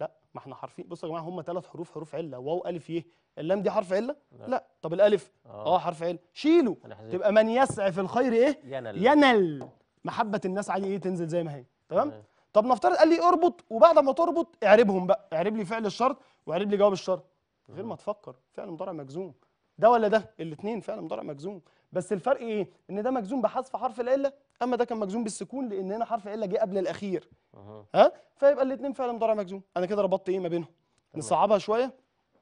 [SPEAKER 2] لا ما احنا حرفين بصوا يا جماعه هم ثلاث حروف حروف عله واو الف ي اللام دي حرف عله لا, لا. طب الالف اه, آه، حرف عله شيله تبقى من يسعى في الخير ايه ينل, ينل. محبه الناس عادي ايه تنزل زي ما هي تمام طب نفترض قال لي اربط وبعد ما تربط اعربهم بقى اعرب لي فعل الشرط واعرب لي جواب الشرط غير ما تفكر فعل مضارع مجزوم ده ولا ده الاثنين فعل مضارع مجزوم بس الفرق ايه ان ده مجزوم بحذف حرف العله اما ده كان مجزوم بالسكون لان هنا حرف العله جه قبل الاخير ها فيبقى الاثنين فعل مضارع مجزوم انا كده ربطت ايه ما بينهم نصعبها شويه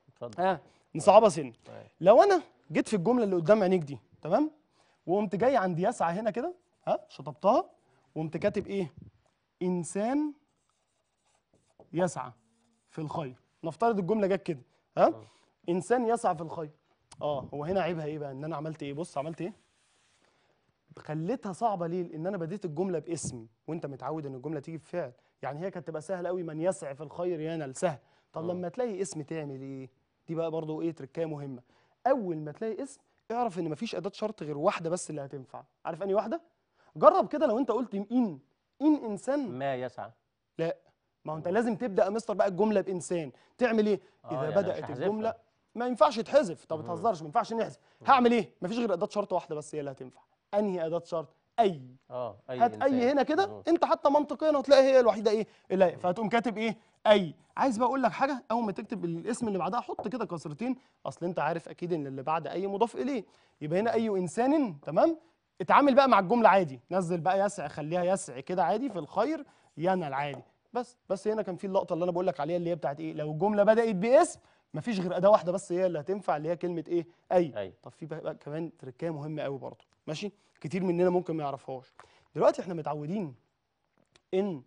[SPEAKER 2] اتفضل ها نصعبها سن طيب. لو انا جيت في الجمله اللي قدام عينيك دي تمام وقمت جاي عند يسعى هنا كده ها شطبتها وقمت كاتب ايه انسان يسعى في الخير نفترض الجمله جت كده ها آه. انسان يسعى في الخير اه هو هنا عيبها ايه بقى ان انا عملت ايه بص عملت ايه خليتها صعبه ليه لان انا بديت الجمله باسم وانت متعود ان الجمله تيجي بفعل يعني هي كانت تبقى سهله قوي من يسعى في الخير ينال سهل طب آه. لما تلاقي اسم تعمل ايه دي بقى برضو ايه تركايه مهمه اول ما تلاقي اسم اعرف ان مفيش اداه شرط غير واحده بس اللي هتنفع عارف انهي واحده جرب كده لو انت قلت ان ان انسان ما يسعى لا ما هو انت لازم تبدا يا مستر بقى الجمله بانسان تعمل ايه آه، اذا يعني بدات الجمله ما ينفعش تحذف طب ما تهزرش ما ينفعش نحذف هعمل ايه ما فيش غير اداه شرط واحده بس هي اللي هتنفع انهي اداه شرط اي اه اي هات انسان. اي هنا كده انت حتى منطقيا هتلاقي هي الوحيده ايه اللي فهتقوم كاتب ايه اي عايز بقى اقول لك حاجه اول ما تكتب الاسم اللي بعدها حط كده كسرتين اصل انت عارف اكيد ان اللي بعد اي مضاف اليه يبقى هنا اي انسان تمام اتعامل بقى مع الجمله عادي نزل بقى يسع خليها يسع كده عادي في الخير ينال العادي بس بس هنا كان في اللقطه اللي انا بقول لك عليها اللي هي بتاعت ايه لو الجمله بدات باسم مفيش غير اداه واحده بس هي اللي هتنفع اللي هي كلمه ايه اي, أي. طب في بقى كمان تركيه مهمه قوي برضه ماشي كتير مننا ممكن ما يعرفهاش دلوقتي احنا متعودين ان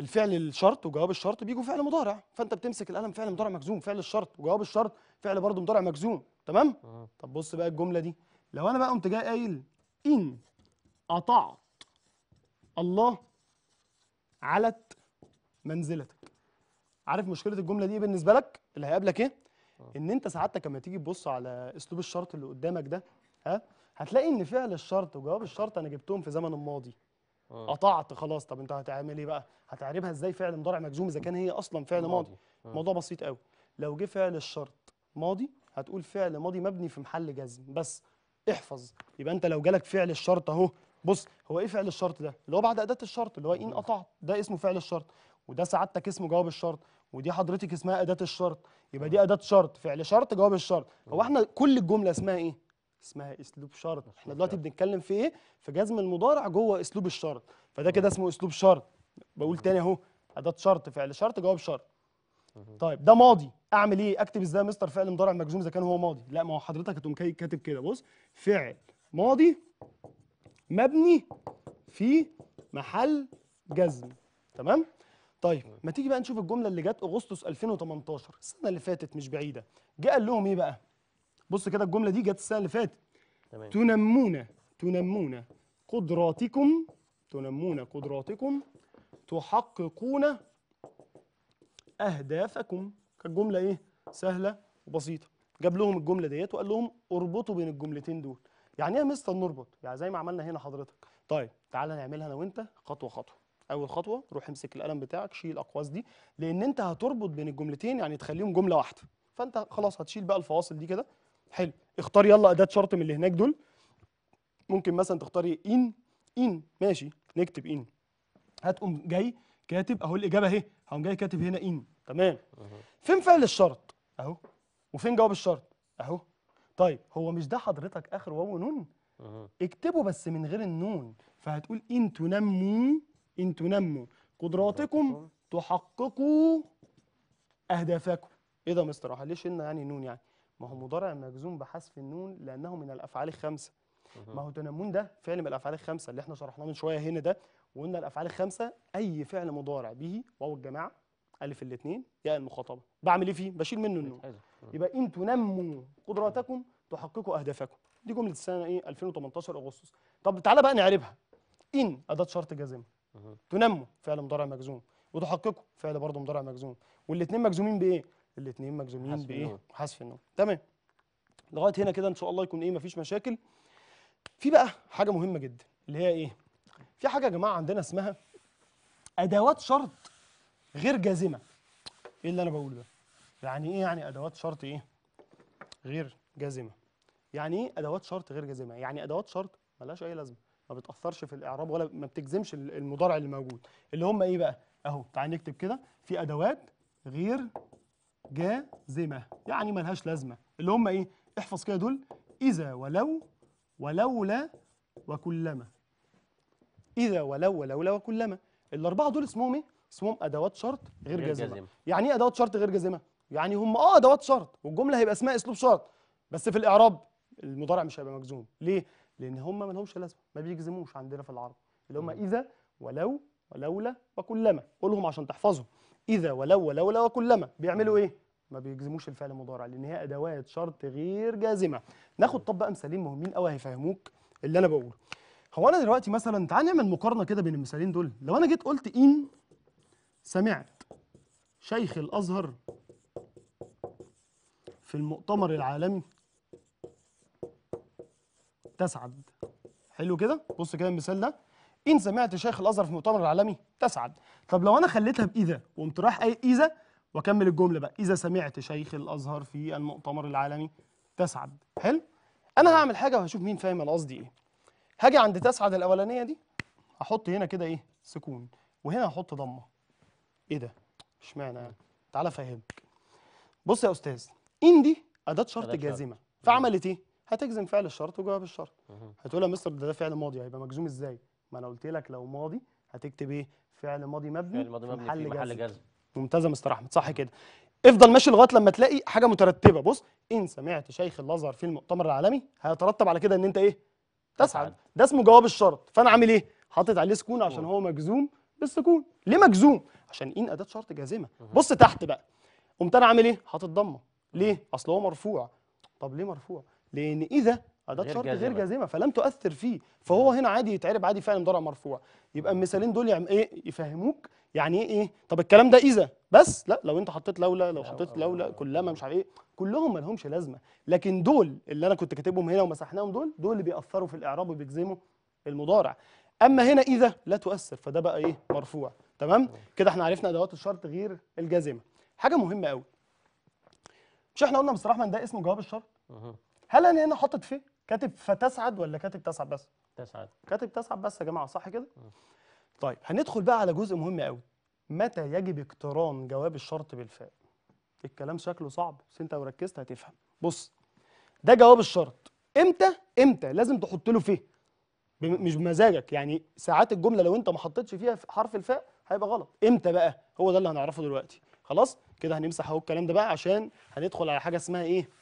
[SPEAKER 2] الفعل الشرط وجواب الشرط بيجوا فعل مضارع فانت بتمسك القلم فعل مضارع مجزوم فعل الشرط وجواب الشرط فعل برضه مضارع مجزوم تمام أه. طب بص بقى الجمله دي لو انا بقى قمت جاي قايل ان اطعت الله علت منزلتك عارف مشكله الجمله دي بالنسبه لك اللي هيقابلك ايه آه. ان انت سعادتك لما تيجي تبص على اسلوب الشرط اللي قدامك ده ها هتلاقي ان فعل الشرط وجواب الشرط انا جبتهم في زمن الماضي آه. قطعت خلاص طب انت هتعمل ايه بقى هتعربها ازاي فعل مضارع مجزوم اذا كان هي اصلا فعل ماضي آه. الموضوع بسيط قوي لو جه فعل الشرط ماضي هتقول فعل ماضي مبني في محل جزم بس احفظ يبقى انت لو جالك فعل الشرط اهو بص هو ايه فعل الشرط ده اللي هو بعد اداه الشرط اللي هو ان قطعت ده اسمه فعل الشرط وده سعادتك اسمه جواب الشرط ودي حضرتك اسمها اداه الشرط يبقى دي اداه شرط فعل شرط جواب الشرط هو احنا كل الجمله اسمها ايه اسمها اسلوب شرط احنا دلوقتي بنتكلم في ايه في جزم المضارع جوه اسلوب الشرط فده كده اسمه اسلوب شرط بقول تاني اهو اداه شرط فعل شرط جواب شرط طيب ده ماضي اعمل ايه اكتب ازاي مستر فعل مضارع مجزوم اذا كان هو ماضي لا ما هو حضرتك هتقوم كاتب كده بص فعل ماضي مبني في محل جزم تمام طيب ما تيجي بقى نشوف الجمله اللي جت اغسطس 2018 السنه اللي فاتت مش بعيده جه قال لهم ايه بقى بص كده الجمله دي جت السنه اللي فاتت تمام تنمون تنمون قدراتكم تنمون قدراتكم تحققون اهدافكم كانت جمله ايه سهله وبسيطه جاب لهم الجمله ديت وقال لهم اربطوا بين الجملتين دول يعني ايه يا مستر نربط يعني زي ما عملنا هنا حضرتك طيب تعالى نعملها انا وانت خطوه خطوه اول خطوه روح امسك القلم بتاعك شيل الاقواس دي لان انت هتربط بين الجملتين يعني تخليهم جمله واحده فانت خلاص هتشيل بقى الفواصل دي كده حلو اختار يلا اداه شرط من اللي هناك دول ممكن مثلا تختاري ان ان ماشي نكتب ان هتقوم جاي كاتب اهو الاجابه اهي هقوم جاي كاتب هنا ان تمام فين فعل الشرط اهو وفين جواب الشرط اهو طيب هو مش ده حضرتك اخر واو ونون اكتبه بس من غير النون فهتقول ان تنمو إن تنموا قدراتكم تحققوا أهدافكم إيه ده مستر ليه شلنا يعني النون يعني ما هو مضارع مجزوم بحذف النون لأنه من الأفعال الخمسة ما هو تنمون ده فعل من الأفعال الخمسة اللي احنا شرحناه من شوية هنا ده وقلنا الأفعال الخمسة أي فعل مضارع به واو الجماعة ألف الاثنين ياء المخاطبة بعمل إيه فيه؟ بشيل منه النون يبقى إن تنموا قدراتكم تحققوا أهدافكم دي جملة السنة إيه 2018 أغسطس طب تعالى بقى نعربها إن أداة شرط جازم تنمو فعل مضارع مجزوم وتحققه فعل برضه مضارع مجزوم والاثنين مجزومين بايه الاثنين مجزومين بايه حذف النون تمام لغايه هنا كده ان شاء الله يكون ايه مفيش مشاكل في بقى حاجه مهمه جدا اللي هي ايه في حاجه يا جماعه عندنا اسمها ادوات شرط غير جازمه ايه اللي انا بقوله ده يعني ايه يعني ادوات شرط ايه غير جازمه يعني ايه ادوات شرط غير جازمه يعني ادوات شرط ملهاش اي لازمه ما بتاثرش في الاعراب ولا ما بتجزمش المضارع اللي موجود اللي هم ايه بقى اهو تعال نكتب كده في ادوات غير جازمه يعني ملهاش لازمه اللي هم ايه احفظ كده دول اذا ولو ولولا وكلما اذا ولو ولولا وكلما الاربعه دول اسمهم ايه اسمهم ادوات شرط غير, غير جازمه, جازمة. يعني ايه ادوات شرط غير جازمه يعني هم اه ادوات شرط والجمله هيبقى اسمها اسلوب شرط بس في الاعراب المضارع مش هيبقى مجزوم ليه لان هم ما لهمش لازمه ما بيجزموش عندنا في العربي اللي هم اذا ولو ولولا وكلما قولهم عشان تحفظهم اذا ولو ولولا وكلما بيعملوا ايه ما بيجزموش الفعل المضارع لان هي ادوات شرط غير جازمه ناخد طب بقى مثالين مهمين قوي هيفهموك اللي انا بقوله هو انا دلوقتي مثلا تعال نعمل مقارنه كده بين المثالين دول لو انا جيت قلت ان سمعت شيخ الازهر في المؤتمر العالمي تسعد حلو كده بص كده المثال ده ان سمعت شيخ الازهر في المؤتمر العالمي تسعد طب لو انا خليتها باذا وقمت رايح اي اذا واكمل الجمله بقى اذا سمعت شيخ الازهر في المؤتمر العالمي تسعد حلو انا هعمل حاجه وهشوف مين فاهم انا قصدي ايه هاجي عند تسعد الاولانيه دي هحط هنا كده ايه سكون وهنا هحط ضمه ايه ده اشمعنى يعني تعالى افهمك بص يا استاذ ان دي اداه شرط جازمه فعملت ايه هتجزم فعل الشرط وجواب الشرط هتقول يا مستر ده, ده فعل ماضي هيبقى مجزوم ازاي ما انا قلت لك لو ماضي هتكتب ايه فعل ماضي مبني فعل ماضي مبني محل, في محل جزم ممتاز يا مستر احمد صح كده افضل ماشي لغايه لما تلاقي حاجه مترتبه بص ان سمعت شيخ الازهر في المؤتمر العالمي هيترتب على كده ان انت ايه تسعد ده اسمه جواب الشرط فانا عامل ايه حاطط عليه سكون عشان هو مجزوم بالسكون ليه مجزوم عشان ان اداه شرط جازمه بص تحت بقى قمت انا عامل ايه حاطط ضمه ليه اصل هو مرفوع طب ليه مرفوع لان اذا اداه شرط غير جازمه فلم تؤثر فيه فهو نعم. هنا عادي يتعرب عادي فعلا مضارع مرفوع يبقى المثالين دول يعني ايه يفهموك يعني ايه ايه طب الكلام ده اذا بس لا لو انت حطيت لولا لو حطيت آه. لولا كلما مش عارف ايه كلهم ما لهمش لازمه لكن دول اللي انا كنت كاتبهم هنا ومسحناهم دول دول اللي بيأثروا في الاعراب وبيجزموا المضارع اما هنا اذا لا تؤثر فده بقى ايه مرفوع تمام آه. كده احنا عرفنا ادوات الشرط غير الجازمه حاجه مهمه قوي مش احنا قلنا بصراحه ده اسمه جواب الشرط هل انا هنا حاطط في كاتب فتسعد ولا كاتب تسعد بس تسعد كاتب تسعد بس يا جماعه صح كده طيب هندخل بقى على جزء مهم قوي متى يجب اقتران جواب الشرط بالفاء الكلام شكله صعب بس انت لو ركزت هتفهم بص ده جواب الشرط امتى امتى لازم تحط له فيه مش بمزاجك يعني ساعات الجمله لو انت ما حطيتش فيها حرف الفاء هيبقى غلط امتى بقى هو ده اللي هنعرفه دلوقتي خلاص كده هنمسح اهو الكلام ده بقى عشان هندخل على حاجه اسمها ايه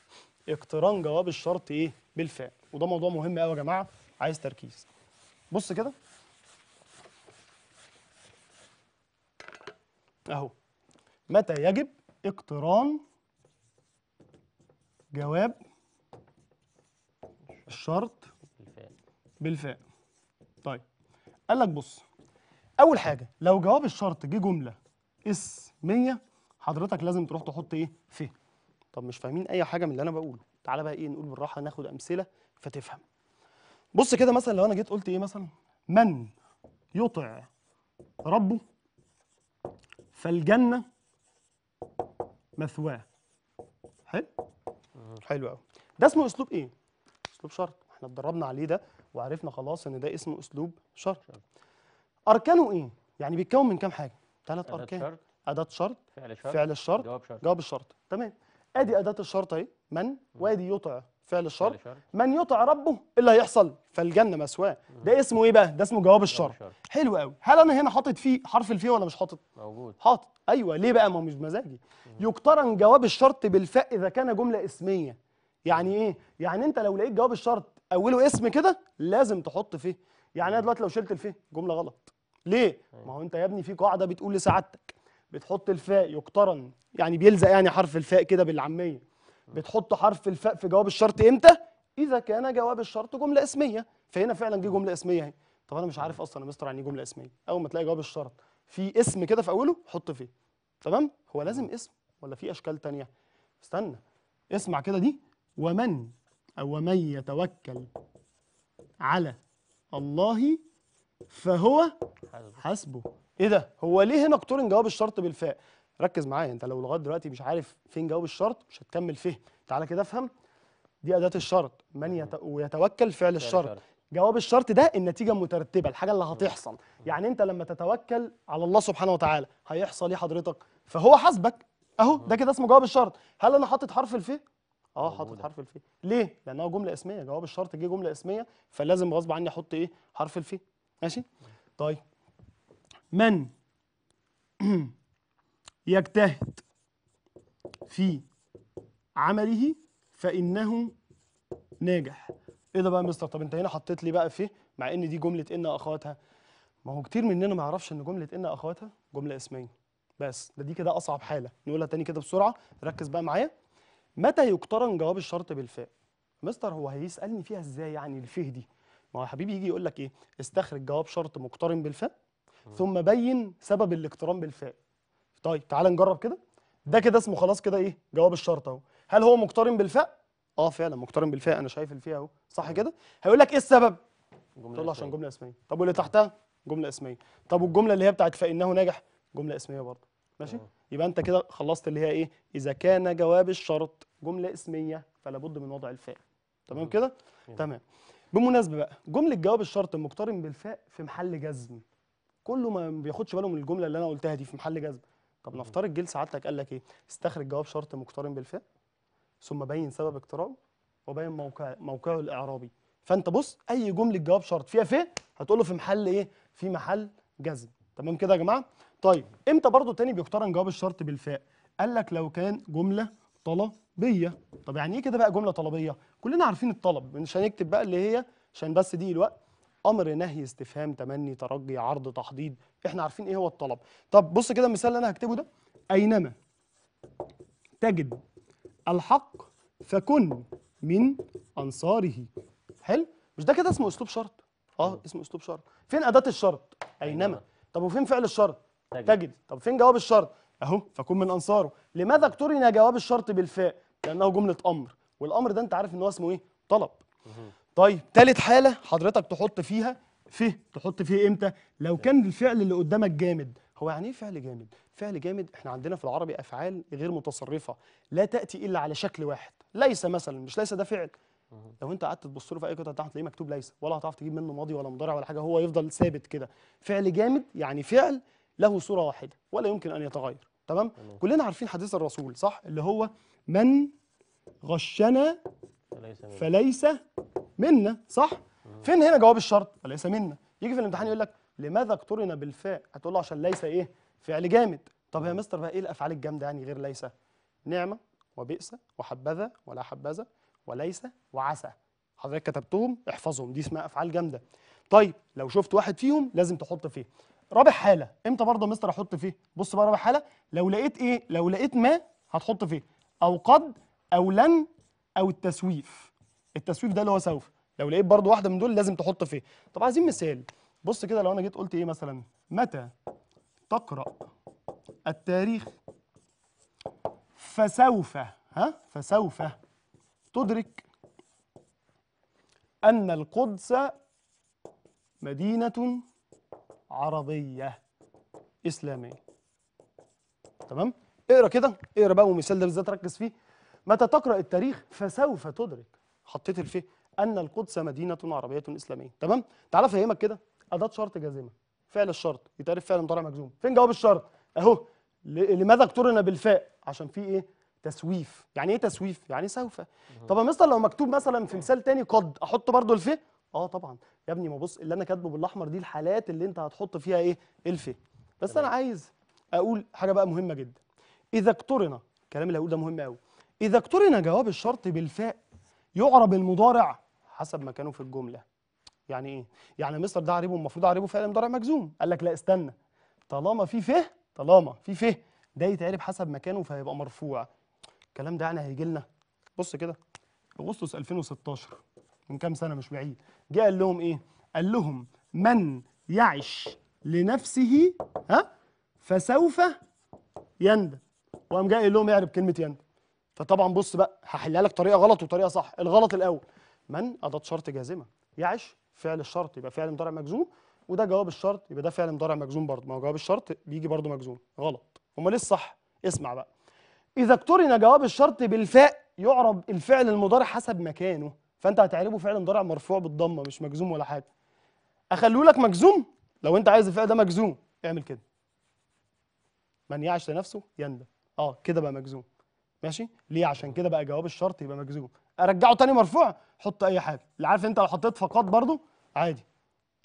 [SPEAKER 2] اقتران جواب الشرط ايه بالفعل وده موضوع مهم قوي يا جماعه عايز تركيز بص كده اهو متى يجب اقتران جواب الشرط بالفعل طيب قال لك بص اول حاجه لو جواب الشرط جه جمله اسميه حضرتك لازم تروح تحط ايه فيه طب مش فاهمين اي حاجه من اللي انا بقوله تعالى بقى ايه نقول بالراحه ناخد امثله فتفهم بص كده مثلا لو انا جيت قلت ايه مثلا من يطع ربه فالجنه مثواه حلو حلو قوي ده اسمه اسلوب ايه اسلوب شرط احنا اتدربنا عليه ده وعرفنا خلاص ان ده اسمه اسلوب شرط اركانه ايه يعني بيتكون من كام حاجه ثلاث اركان اداه شرط فعل شرط فعل الشرط جواب الشرط تمام ادي اداه الشرط اهي من وادي يطع فعل الشرط من يطع ربه اللي هيحصل فالجنه مسواه ده اسمه ايه بقى ده اسمه جواب الشرط حلو قوي هل انا هنا حاطط فيه حرف الفيه ولا مش حاطط موجود حاطط ايوه ليه بقى ما هو مش بمزاجي يقترن جواب الشرط بالفاء اذا كان جمله اسميه يعني ايه يعني انت لو لقيت جواب الشرط اوله اسم كده لازم تحط فيه يعني انا دلوقتي لو شلت الفيه جمله غلط ليه أيوة. ما هو انت يا ابني في قاعده بتقول لسعادتك بتحط الفاء يقترن يعني بيلزق يعني حرف الفاء كده بالعاميه بتحط حرف الفاء في جواب الشرط امتى اذا كان جواب الشرط جمله اسميه فهنا فعلا دي جمله اسميه اهي طب انا مش عارف اصلا يا مستر يعني ايه جمله اسميه اول ما تلاقي جواب الشرط في اسم كده في اوله حط فيه تمام هو لازم اسم ولا في اشكال تانية استنى اسمع كده دي ومن او ومن يتوكل على الله فهو حسبه ايه ده هو ليه هنا اقترن جواب الشرط بالفاء ركز معايا انت لو لغايه دلوقتي مش عارف فين جواب الشرط مش هتكمل فهم تعالى كده افهم دي اداه الشرط من يت... ويتوكل فعل الشرط جواب الشرط ده النتيجه المترتبه الحاجه اللي هتحصل يعني انت لما تتوكل على الله سبحانه وتعالى هيحصل ايه حضرتك فهو حاسبك اهو ده كده اسمه جواب الشرط هل انا حاطط حرف الف اه حاطط حرف الف ليه لانها جمله اسميه جواب الشرط جه جمله اسميه فلازم غصب عني احط ايه حرف الف ماشي طيب من يجتهد في عمله فإنه ناجح ايه ده بقى يا مستر طب انت هنا حطيت لي بقى في مع ان دي جمله ان اخواتها ما هو كتير مننا ما يعرفش ان جمله ان اخواتها جمله اسميه بس ده دي كده اصعب حاله نقولها تاني كده بسرعه ركز بقى معايا متى يقترن جواب الشرط بالفاء مستر هو هيسالني فيها ازاي يعني الفه دي ما هو حبيبي يجي يقول لك ايه استخرج جواب شرط مقترن بالفاء ثم بين سبب الاقتران بالفاء. طيب تعال نجرب كده ده كده اسمه خلاص كده ايه جواب الشرط اهو هل هو مقترن بالفاء اه فعلا مقترن بالفاء انا شايف الفاء اهو صح كده هيقول لك ايه السبب جمله تقول له عشان جمله اسميه طب واللي تحتها جمله اسميه طب والجمله اللي هي بتاعت فانه ناجح؟ جمله اسميه برضه ماشي أوه. يبقى انت كده خلصت اللي هي ايه اذا كان جواب الشرط جمله اسميه فلا بد من وضع الفاء تمام كده تمام بمناسبة بقى جمله جواب الشرط المقترن بالفاء في محل جزم كله ما بياخدش باله من الجمله اللي انا قلتها دي في محل جذب طب نفترض جيل سعادتك قال لك ايه استخرج جواب شرط مقترن بالفعل ثم بين سبب اقترانه وبين موقع موقعه الاعرابي فانت بص اي جمله جواب شرط فيها ف هتقول له في محل ايه في محل جزم تمام كده يا جماعه طيب امتى برضو تاني بيقترن جواب الشرط بالفاء قال لك لو كان جمله طلبيه طب يعني ايه كده بقى جمله طلبيه كلنا عارفين الطلب مش هنكتب بقى اللي هي عشان بس دي الوقت امر نهي استفهام تمني ترجي عرض تحضيض احنا عارفين ايه هو الطلب طب بص كده المثال اللي انا هكتبه ده اينما تجد الحق فكن من انصاره حلو مش ده كده اسمه اسلوب شرط اه اسمه اسلوب شرط فين اداه الشرط اينما طب وفين فعل الشرط تجد, تجد. طب فين جواب الشرط اهو فكن من انصاره لماذا اقترن جواب الشرط بالفاء لانه جمله امر والامر ده انت عارف ان هو اسمه ايه طلب طيب تالت حاله حضرتك تحط فيها فيه تحط فيه امتى لو كان الفعل اللي قدامك جامد هو يعني ايه فعل جامد فعل جامد احنا عندنا في العربي افعال غير متصرفه لا تاتي الا على شكل واحد ليس مثلا مش ليس ده فعل لو انت قعدت تبص له في اي كتب تحت تلاقيه مكتوب ليس ولا هتعرف تجيب منه ماضي ولا مضارع ولا حاجه هو يفضل ثابت كده فعل جامد يعني فعل له صوره واحده ولا يمكن ان يتغير تمام كلنا عارفين حديث الرسول صح اللي هو من غشنا فليس منا صح فين هنا جواب الشرط ليس منا يجي في الامتحان يقول لك لماذا اقترن بالفاء هتقول له عشان ليس ايه فعل جامد طب يا مستر بقى ايه الافعال الجامده يعني غير ليس نعمه وبئس وحبذا ولا حبذا وليس وعسى حضرتك كتبتهم احفظهم دي اسمها افعال جامده طيب لو شفت واحد فيهم لازم تحط فيه رابع حاله امتى برضه يا مستر احط فيه بص بقى رابع حاله لو لقيت ايه لو لقيت ما هتحط فيه او قد او لن او التسويف التسويف ده اللي هو سوف لو لقيت برضو واحده من دول لازم تحط فيه طب عايزين مثال بص كده لو انا جيت قلت ايه مثلا متى تقرا التاريخ فسوف ها فسوف تدرك ان القدس مدينه عربيه اسلاميه تمام اقرا كده اقرا بقى والمثال ده بالذات ركز فيه متى تقرا التاريخ فسوف تدرك حطيت الف ان القدس مدينه عربيه اسلاميه تمام تعال افهمك كده اداه شرط جازمه فعل الشرط يتعرف فعلا طالع مجزوم فين جواب الشرط اهو لماذا اقترن بالفاء عشان في ايه تسويف يعني ايه تسويف يعني سوف طب يا مستر لو مكتوب مثلا في مثال تاني قد احط برضو الف اه طبعا يا ابني ما بص اللي انا كاتبه بالاحمر دي الحالات اللي انت هتحط فيها ايه الف بس طبعا. انا عايز اقول حاجه بقى مهمه جدا اذا اقترن الكلام اللي هقوله ده مهم قوي اذا اقترن جواب الشرط بالفاء يعرب المضارع حسب مكانه في الجمله يعني ايه يعني مستر ده عريبه المفروض عريبه فعل مضارع مجزوم قال لك لا استنى طالما في فه طالما في فه ده يتعرب حسب مكانه فهيبقى مرفوع الكلام ده يعني هيجي لنا بص كده اغسطس 2016 من كام سنه مش بعيد جه قال لهم ايه قال لهم من يعش لنفسه ها فسوف يندم وقام جاي لهم يعرب كلمه يندم فطبعا بص بقى هحلها لك طريقه غلط وطريقه صح الغلط الاول من اداه شرط جازمه يعش فعل الشرط يبقى فعل مضارع مجزوم وده جواب الشرط يبقى ده فعل مضارع مجزوم برضه ما هو جواب الشرط بيجي برضه مجزوم غلط امال ايه الصح اسمع بقى اذا اقترن جواب الشرط بالفاء يعرب الفعل المضارع حسب مكانه فانت هتعربه فعل مضارع مرفوع بالضمه مش مجزوم ولا حاجه اخليه لك مجزوم لو انت عايز الفعل ده مجزوم اعمل كده من يعش لنفسه يندم اه كده بقى مجزوم ماشي ليه عشان كده بقى جواب الشرط يبقى مجزوم ارجعه تاني مرفوع حط اي حاجه اللي عارف انت لو حطيت فقط برضو عادي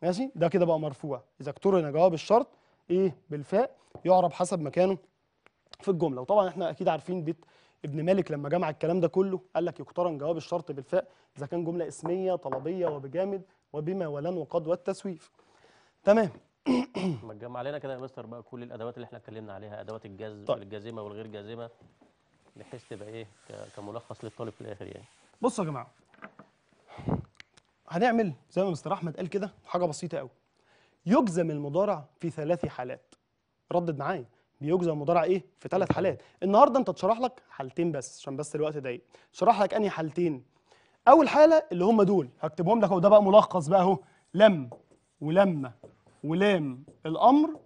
[SPEAKER 2] ماشي ده كده بقى مرفوع اذا اقترن جواب الشرط ايه بالفاء يعرب حسب مكانه في الجمله وطبعا احنا اكيد عارفين بيت ابن مالك لما جمع الكلام ده كله قال لك يقترن جواب الشرط بالفاء اذا كان جمله اسميه طلبيه وبجامد وبما ولن وقد والتسويف تمام
[SPEAKER 1] ما تجمع علينا كده يا مستر بقى كل الادوات اللي احنا اتكلمنا عليها ادوات الجزم طيب. الجازمه والغير جازمه بحيث تبقى ايه كملخص للطالب في الاخر يعني
[SPEAKER 2] بصوا يا جماعه هنعمل زي ما مستر احمد قال كده حاجه بسيطه قوي يجزم المضارع في ثلاث حالات ردد معايا بيجزم المضارع ايه في ثلاث حالات النهارده انت تشرح لك حالتين بس عشان بس الوقت ضيق شرح لك انهي حالتين اول حاله اللي هم دول هكتبهم لك اهو ده بقى ملخص بقى اهو لم ولما ولام الامر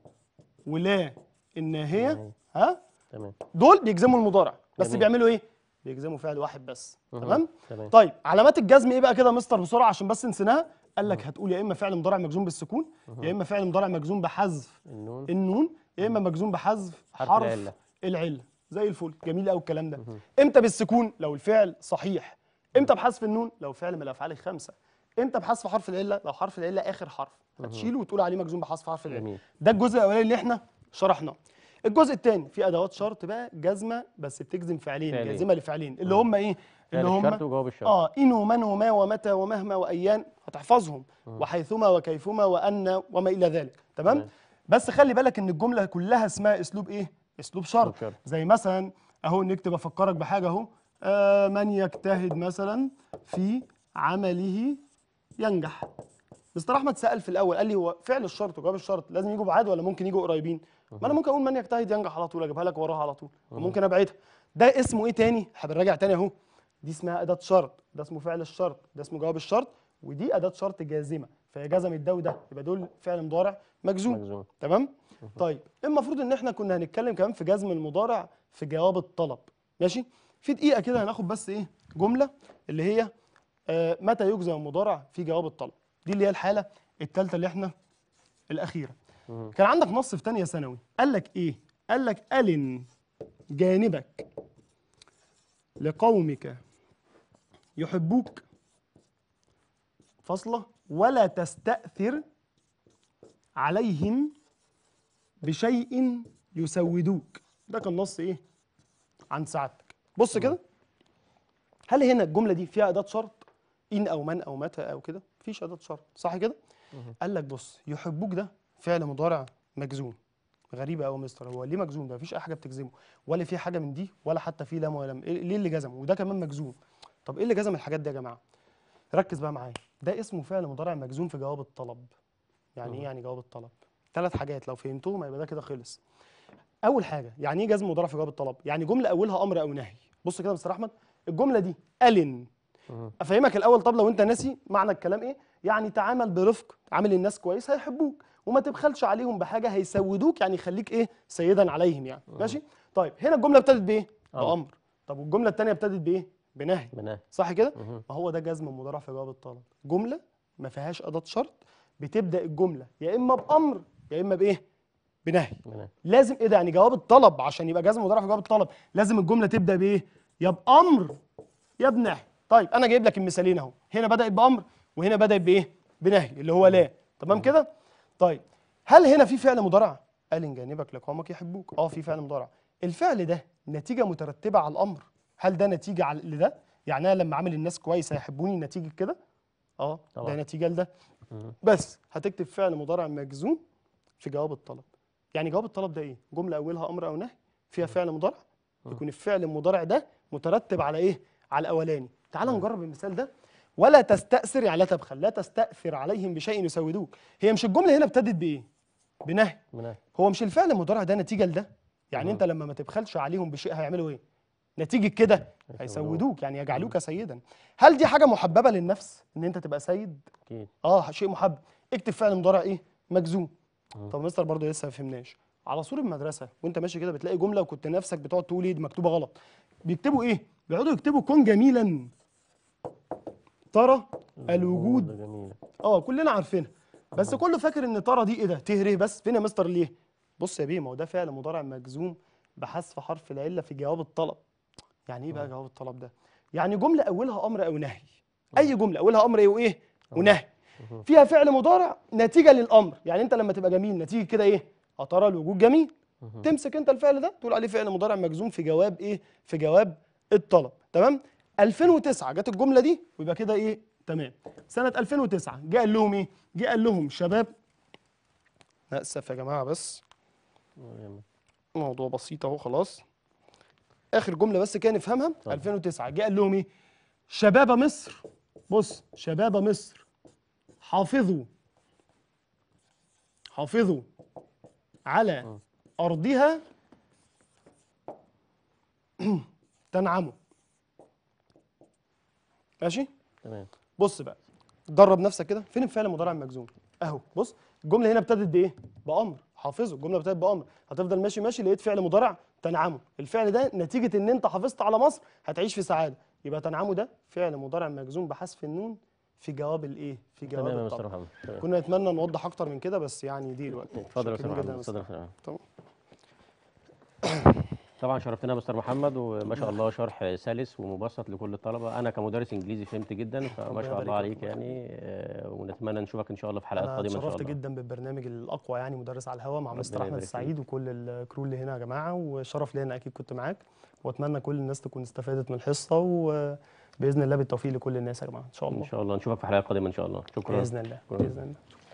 [SPEAKER 2] ولا الناهيه ها تمام دول بيجزموا المضارع بس جميل. بيعملوا ايه بيجزموا فعل واحد بس تمام طيب علامات الجزم ايه بقى كده مستر بسرعه عشان بس نسيناها قال لك هتقول يا اما فعل مضارع مجزوم بالسكون يا اما فعل مضارع مجزوم بحذف النون, النون يا اما مجزوم بحذف حرف, حرف العله العله زي الفل جميل قوي الكلام ده امتى بالسكون لو الفعل صحيح امتى بحذف النون لو فعل من الافعال الخمسه امتى بحذف حرف العله لو حرف العله اخر حرف هتشيله وتقول عليه مجزوم بحذف حرف العله ده الجزء الاولاني اللي احنا شرحناه الجزء الثاني في ادوات شرط بقى جزمه بس بتجزم فعلين فعلي. جازمه لفعلين اللي آه. هم ايه يعني اللي هم الشرط وجواب الشرط اه ان ومن وما ومتى ومهما وايان هتحفظهم آه. وحيثما وكيفما وان وما الى ذلك تمام بس خلي بالك ان الجمله كلها اسمها اسلوب ايه اسلوب شرط زي مثلا اهو نكتب افكرك بحاجه اهو آه من يجتهد مثلا في عمله ينجح مستر احمد سال في الاول قال لي هو فعل الشرط وجواب الشرط لازم يجوا بعاد ولا ممكن يجوا قريبين ما انا ممكن اقول من يجتهد ينجح على طول اجيبها لك وراها على طول وممكن ابعدها ده اسمه ايه تاني هنراجع تاني اهو دي اسمها اداه شرط ده اسمه فعل الشرط ده اسمه جواب الشرط ودي اداه شرط جازمه فهي جزمت ده وده يبقى دول فعل مضارع مجزوم, مجزوم. تمام طيب المفروض ان احنا كنا هنتكلم كمان في جزم المضارع في جواب الطلب ماشي في دقيقه كده هناخد بس ايه جمله اللي هي آه متى يجزم المضارع في جواب الطلب دي اللي هي الحاله الثالثه اللي احنا الاخيره كان عندك نص في ثانيه ثانوي قال لك ايه قال لك ألن جانبك لقومك يحبوك فاصلة ولا تستأثر عليهم بشيء يسودوك ده كان نص ايه عن سعادتك بص كده هل هنا الجملة دي فيها أداة شرط إن أو من أو متى أو كده مفيش أداة شرط صح كده قال لك بص يحبوك ده فعل مضارع مجزوم غريبة قوي مستر هو ليه مجزوم ده مفيش اي حاجه بتجزمه ولا في حاجه من دي ولا حتى في لم ولا لم. إيه، ليه اللي جزمه وده كمان مجزوم طب ايه اللي جزم الحاجات دي يا جماعه ركز بقى معايا ده اسمه فعل مضارع مجزوم في جواب الطلب يعني ايه يعني جواب الطلب ثلاث حاجات لو فهمتهم يبقى ده كده خلص اول حاجه يعني ايه جزم مضارع في جواب الطلب يعني جمله اولها امر او نهي بص كده يا مستر احمد الجمله دي الن افهمك الاول طب لو انت ناسي معنى الكلام ايه يعني تعامل برفق عامل الناس كويس هيحبوك وما تبخلش عليهم بحاجه هيسودوك يعني يخليك ايه سيدا عليهم يعني أوه. ماشي طيب هنا الجمله ابتدت بايه آه. بامر طب والجمله الثانيه ابتدت بايه بنهي بنهي صح كده ما هو ده جزم المضارع في جواب الطلب جمله ما فيهاش اداه شرط بتبدا الجمله يا اما بامر يا اما بايه بنهي بنهي لازم ايه ده يعني جواب الطلب عشان يبقى جزم مضارع في جواب الطلب لازم الجمله تبدا بايه يا بامر يا بنهي طيب انا جايب لك المثالين اهو هنا بدات بامر وهنا بدات بايه بنهي اللي هو لا تمام كده طيب هل هنا في فعل مضارع قال إن جانبك لقومك يحبوك اه في فعل مضارع الفعل ده نتيجة مترتبة على الأمر هل ده نتيجة على لده يعني أنا لما عامل الناس كويس هيحبوني نتيجة كده اه ده نتيجة لده بس هتكتب فعل مضارع مجزوم في جواب الطلب يعني جواب الطلب ده ايه جملة أولها أمر أو نهي فيها فعل مضارع يكون الفعل المضارع ده مترتب على ايه على الأولاني تعال نجرب المثال ده ولا تستأثر يعني لا تبخل لا تستأثر عليهم بشيء يسودوك هي مش الجملة هنا ابتدت بإيه؟ بنهي بنهي هو مش الفعل المضارع ده نتيجة لده؟ يعني مم. نعم. أنت لما ما تبخلش عليهم بشيء هيعملوا إيه؟ نتيجة كده هيسودوك يعني يجعلوك نعم. سيدا هل دي حاجة محببة للنفس إن أنت تبقى سيد؟ أكيد آه شيء محبب اكتب فعل مضارع إيه؟ مجزوم طب مستر برضه لسه ما فهمناش على صور المدرسة وأنت ماشي كده بتلاقي جملة وكنت نفسك بتقعد تقول إيه دي مكتوبة غلط بيكتبوا إيه؟ بيقعدوا يكتبوا كن جميلا ترى الوجود اه كلنا عارفينها بس كله فاكر ان ترى دي ايه ده تهري بس فين يا مستر ليه بص يا بيه ما هو ده فعل مضارع مجزوم بحذف حرف العله في جواب الطلب يعني ايه بقى أه. جواب الطلب ده يعني جمله اولها امر او نهي أه. اي جمله اولها امر ايه وايه أه. ونهي فيها فعل مضارع نتيجه للامر يعني انت لما تبقى جميل نتيجه كده ايه اترى الوجود جميل تمسك انت الفعل ده تقول عليه فعل مضارع مجزوم في جواب ايه في جواب الطلب تمام 2009 جت الجمله دي ويبقى كده ايه تمام سنه 2009 جه قال لهم ايه جه قال لهم شباب اسف يا جماعه بس موضوع بسيط اهو خلاص اخر جمله بس كده نفهمها 2009 طيب. جه قال لهم ايه شباب مصر بص شباب مصر حافظوا حافظوا على ارضها تنعموا ماشي تمام بص بقى درب نفسك كده فين الفعل المضارع المجزوم اهو بص الجمله هنا ابتدت بايه بامر حافظه الجمله ابتدت بامر هتفضل ماشي ماشي لقيت فعل مضارع تنعمه الفعل ده نتيجه ان انت حافظت على مصر هتعيش في سعاده يبقى تنعمه ده فعل مضارع مجزوم بحذف النون في جواب الايه في جواب تمام يا مستر محمد كنا نتمنى نوضح اكتر من كده بس يعني دي الوقت اتفضل يا مستر محمد اتفضل يا مستر
[SPEAKER 1] محمد طبعا شرفتنا مستر محمد وما شاء الله شرح سلس ومبسط لكل الطلبه انا كمدرس انجليزي فهمت جدا فما شاء الله عليك يعني آه، ونتمنى نشوفك ان شاء الله في حلقات قادمه ان شاء الله جدا
[SPEAKER 2] بالبرنامج الاقوى يعني مدرس على الهواء مع مستر احمد السعيد وكل الكرو اللي هنا يا جماعه وشرف لي انا اكيد كنت معاك واتمنى كل الناس تكون استفادت من الحصه وباذن الله بالتوفيق لكل الناس يا جماعه ان شاء الله ان
[SPEAKER 1] شاء الله نشوفك في حلقات قادمه ان شاء الله شكرا باذن الله باذن
[SPEAKER 2] الله